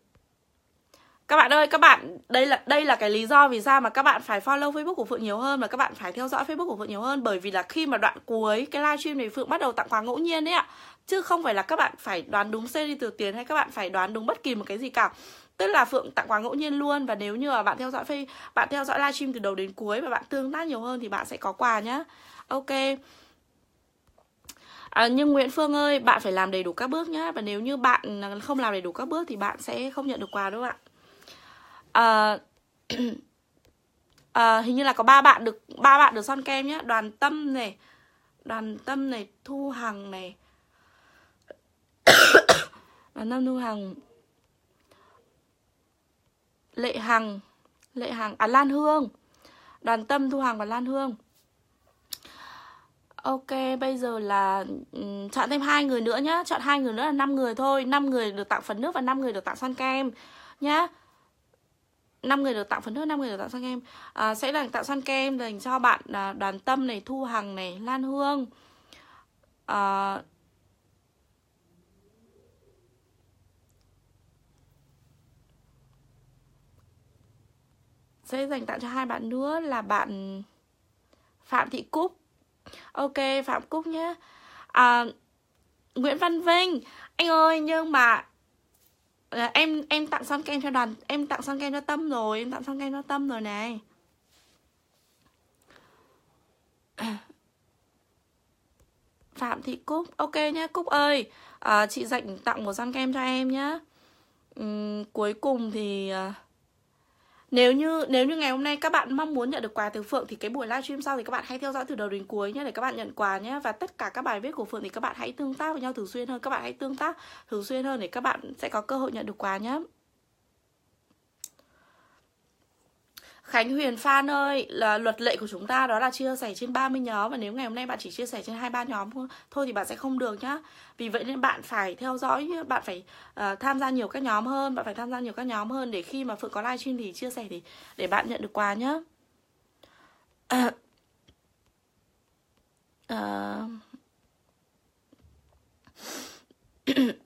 các bạn ơi các bạn đây là đây là cái lý do vì sao mà các bạn phải follow facebook của phượng nhiều hơn và các bạn phải theo dõi facebook của phượng nhiều hơn bởi vì là khi mà đoạn cuối cái livestream này phượng bắt đầu tặng quà ngẫu nhiên đấy ạ chứ không phải là các bạn phải đoán đúng c đi từ tiền hay các bạn phải đoán đúng bất kỳ một cái gì cả tức là phượng tặng quà ngẫu nhiên luôn và nếu như là bạn theo dõi phê bạn theo dõi livestream từ đầu đến cuối và bạn tương tác nhiều hơn thì bạn sẽ có quà nhá ok À, nhưng Nguyễn Phương ơi, bạn phải làm đầy đủ các bước nhá Và nếu như bạn không làm đầy đủ các bước thì bạn sẽ không nhận được quà đâu ạ à, à, hình như là có ba bạn được ba bạn được son kem nhé đoàn tâm này đoàn tâm này thu hằng này đoàn tâm thu hằng lệ hằng lệ hằng à lan hương đoàn tâm thu hằng và lan hương Ok, bây giờ là chọn thêm hai người nữa nhá, chọn hai người nữa là năm người thôi, năm người được tặng phần nước và năm người được tặng son kem nhá năm người được tặng phấn nước năm người được tặng sang kem à, sẽ là tặng sang kem dành cho bạn à, đoàn tâm này thu hằng này lan hương à, sẽ dành tặng cho hai bạn nữa là bạn phạm thị cúc ok phạm cúc nhé à, nguyễn văn vinh anh ơi nhưng mà là em em tặng son kem cho đoàn em tặng son kem cho tâm rồi em tặng son kem cho tâm rồi này phạm thị cúc ok nhá cúc ơi à, chị dạnh tặng một son kem cho em nhá uhm, cuối cùng thì à, nếu như nếu như ngày hôm nay các bạn mong muốn nhận được quà từ Phượng thì cái buổi livestream sau thì các bạn hãy theo dõi từ đầu đến cuối nhé để các bạn nhận quà nhé và tất cả các bài viết của Phượng thì các bạn hãy tương tác với nhau thường xuyên hơn các bạn hãy tương tác thường xuyên hơn để các bạn sẽ có cơ hội nhận được quà nhé Khánh Huyền Phan ơi, là luật lệ của chúng ta đó là chia sẻ trên 30 nhóm và nếu ngày hôm nay bạn chỉ chia sẻ trên 23 nhóm thôi thì bạn sẽ không được nhá. Vì vậy nên bạn phải theo dõi, bạn phải uh, tham gia nhiều các nhóm hơn, bạn phải tham gia nhiều các nhóm hơn để khi mà Phượng có livestream thì chia sẻ thì để bạn nhận được quà nhá. Uh, uh,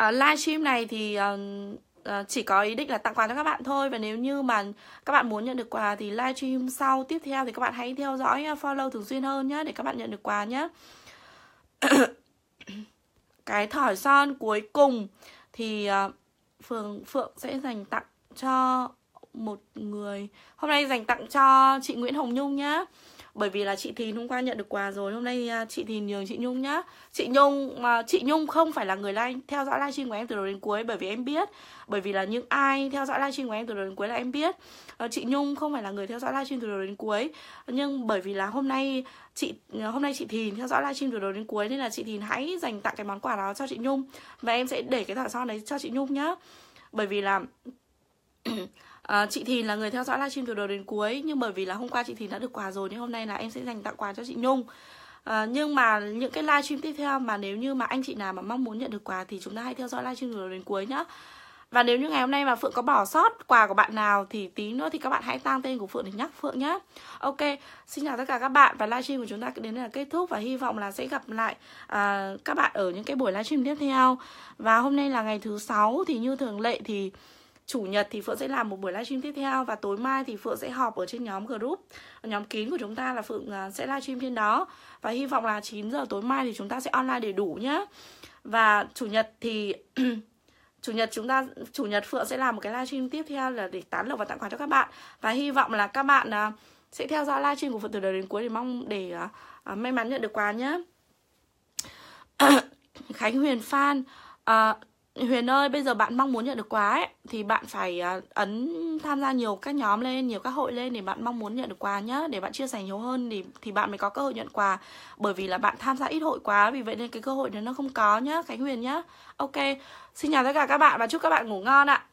à, livestream này thì uh, À, chỉ có ý định là tặng quà cho các bạn thôi và nếu như mà các bạn muốn nhận được quà thì livestream sau tiếp theo thì các bạn hãy theo dõi follow thường xuyên hơn nhé để các bạn nhận được quà nhé cái thỏi son cuối cùng thì uh, phường phượng sẽ dành tặng cho một người hôm nay dành tặng cho chị Nguyễn Hồng Nhung nhá bởi vì là chị Thìn hôm qua nhận được quà rồi hôm nay à, chị Thìn nhường chị Nhung nhá chị Nhung mà chị Nhung không phải là người like theo dõi livestream của em từ đầu đến cuối bởi vì em biết bởi vì là những ai theo dõi livestream của em từ đầu đến cuối là em biết ờ, chị Nhung không phải là người theo dõi livestream từ đầu đến cuối nhưng bởi vì là hôm nay chị ờ, hôm nay chị Thìn theo dõi livestream từ đầu đến cuối nên là chị Thìn hãy dành tặng cái món quà đó cho chị Nhung và em sẽ để cái thỏi son đấy cho chị Nhung nhá bởi vì là À, chị Thìn là người theo dõi livestream từ đầu đến cuối nhưng bởi vì là hôm qua chị Thìn đã được quà rồi nhưng hôm nay là em sẽ dành tặng quà cho chị Nhung. À, nhưng mà những cái livestream tiếp theo mà nếu như mà anh chị nào mà mong muốn nhận được quà thì chúng ta hãy theo dõi livestream từ đầu đến cuối nhá. Và nếu như ngày hôm nay mà Phượng có bỏ sót quà của bạn nào thì tí nữa thì các bạn hãy tăng tên của Phượng để nhắc Phượng nhá. Ok, xin chào tất cả các bạn và livestream của chúng ta đến đây là kết thúc và hy vọng là sẽ gặp lại à, các bạn ở những cái buổi livestream tiếp theo. Và hôm nay là ngày thứ sáu thì như thường lệ thì chủ nhật thì phượng sẽ làm một buổi livestream tiếp theo và tối mai thì phượng sẽ họp ở trên nhóm group nhóm kín của chúng ta là phượng à, sẽ livestream trên đó và hy vọng là 9 giờ tối mai thì chúng ta sẽ online đầy đủ nhé và chủ nhật thì chủ nhật chúng ta chủ nhật phượng sẽ làm một cái livestream tiếp theo là để tán lộc và tặng quà cho các bạn và hy vọng là các bạn à, sẽ theo dõi livestream của phượng từ đầu đến cuối để mong để à, may mắn nhận được quà nhé khánh huyền phan Huyền ơi, bây giờ bạn mong muốn nhận được quà ấy thì bạn phải à, ấn tham gia nhiều các nhóm lên, nhiều các hội lên để bạn mong muốn nhận được quà nhá, để bạn chia sẻ nhiều hơn thì thì bạn mới có cơ hội nhận quà. Bởi vì là bạn tham gia ít hội quá vì vậy nên cái cơ hội đấy nó không có nhá, Khánh Huyền nhá. Ok, xin chào tất cả các bạn và chúc các bạn ngủ ngon ạ.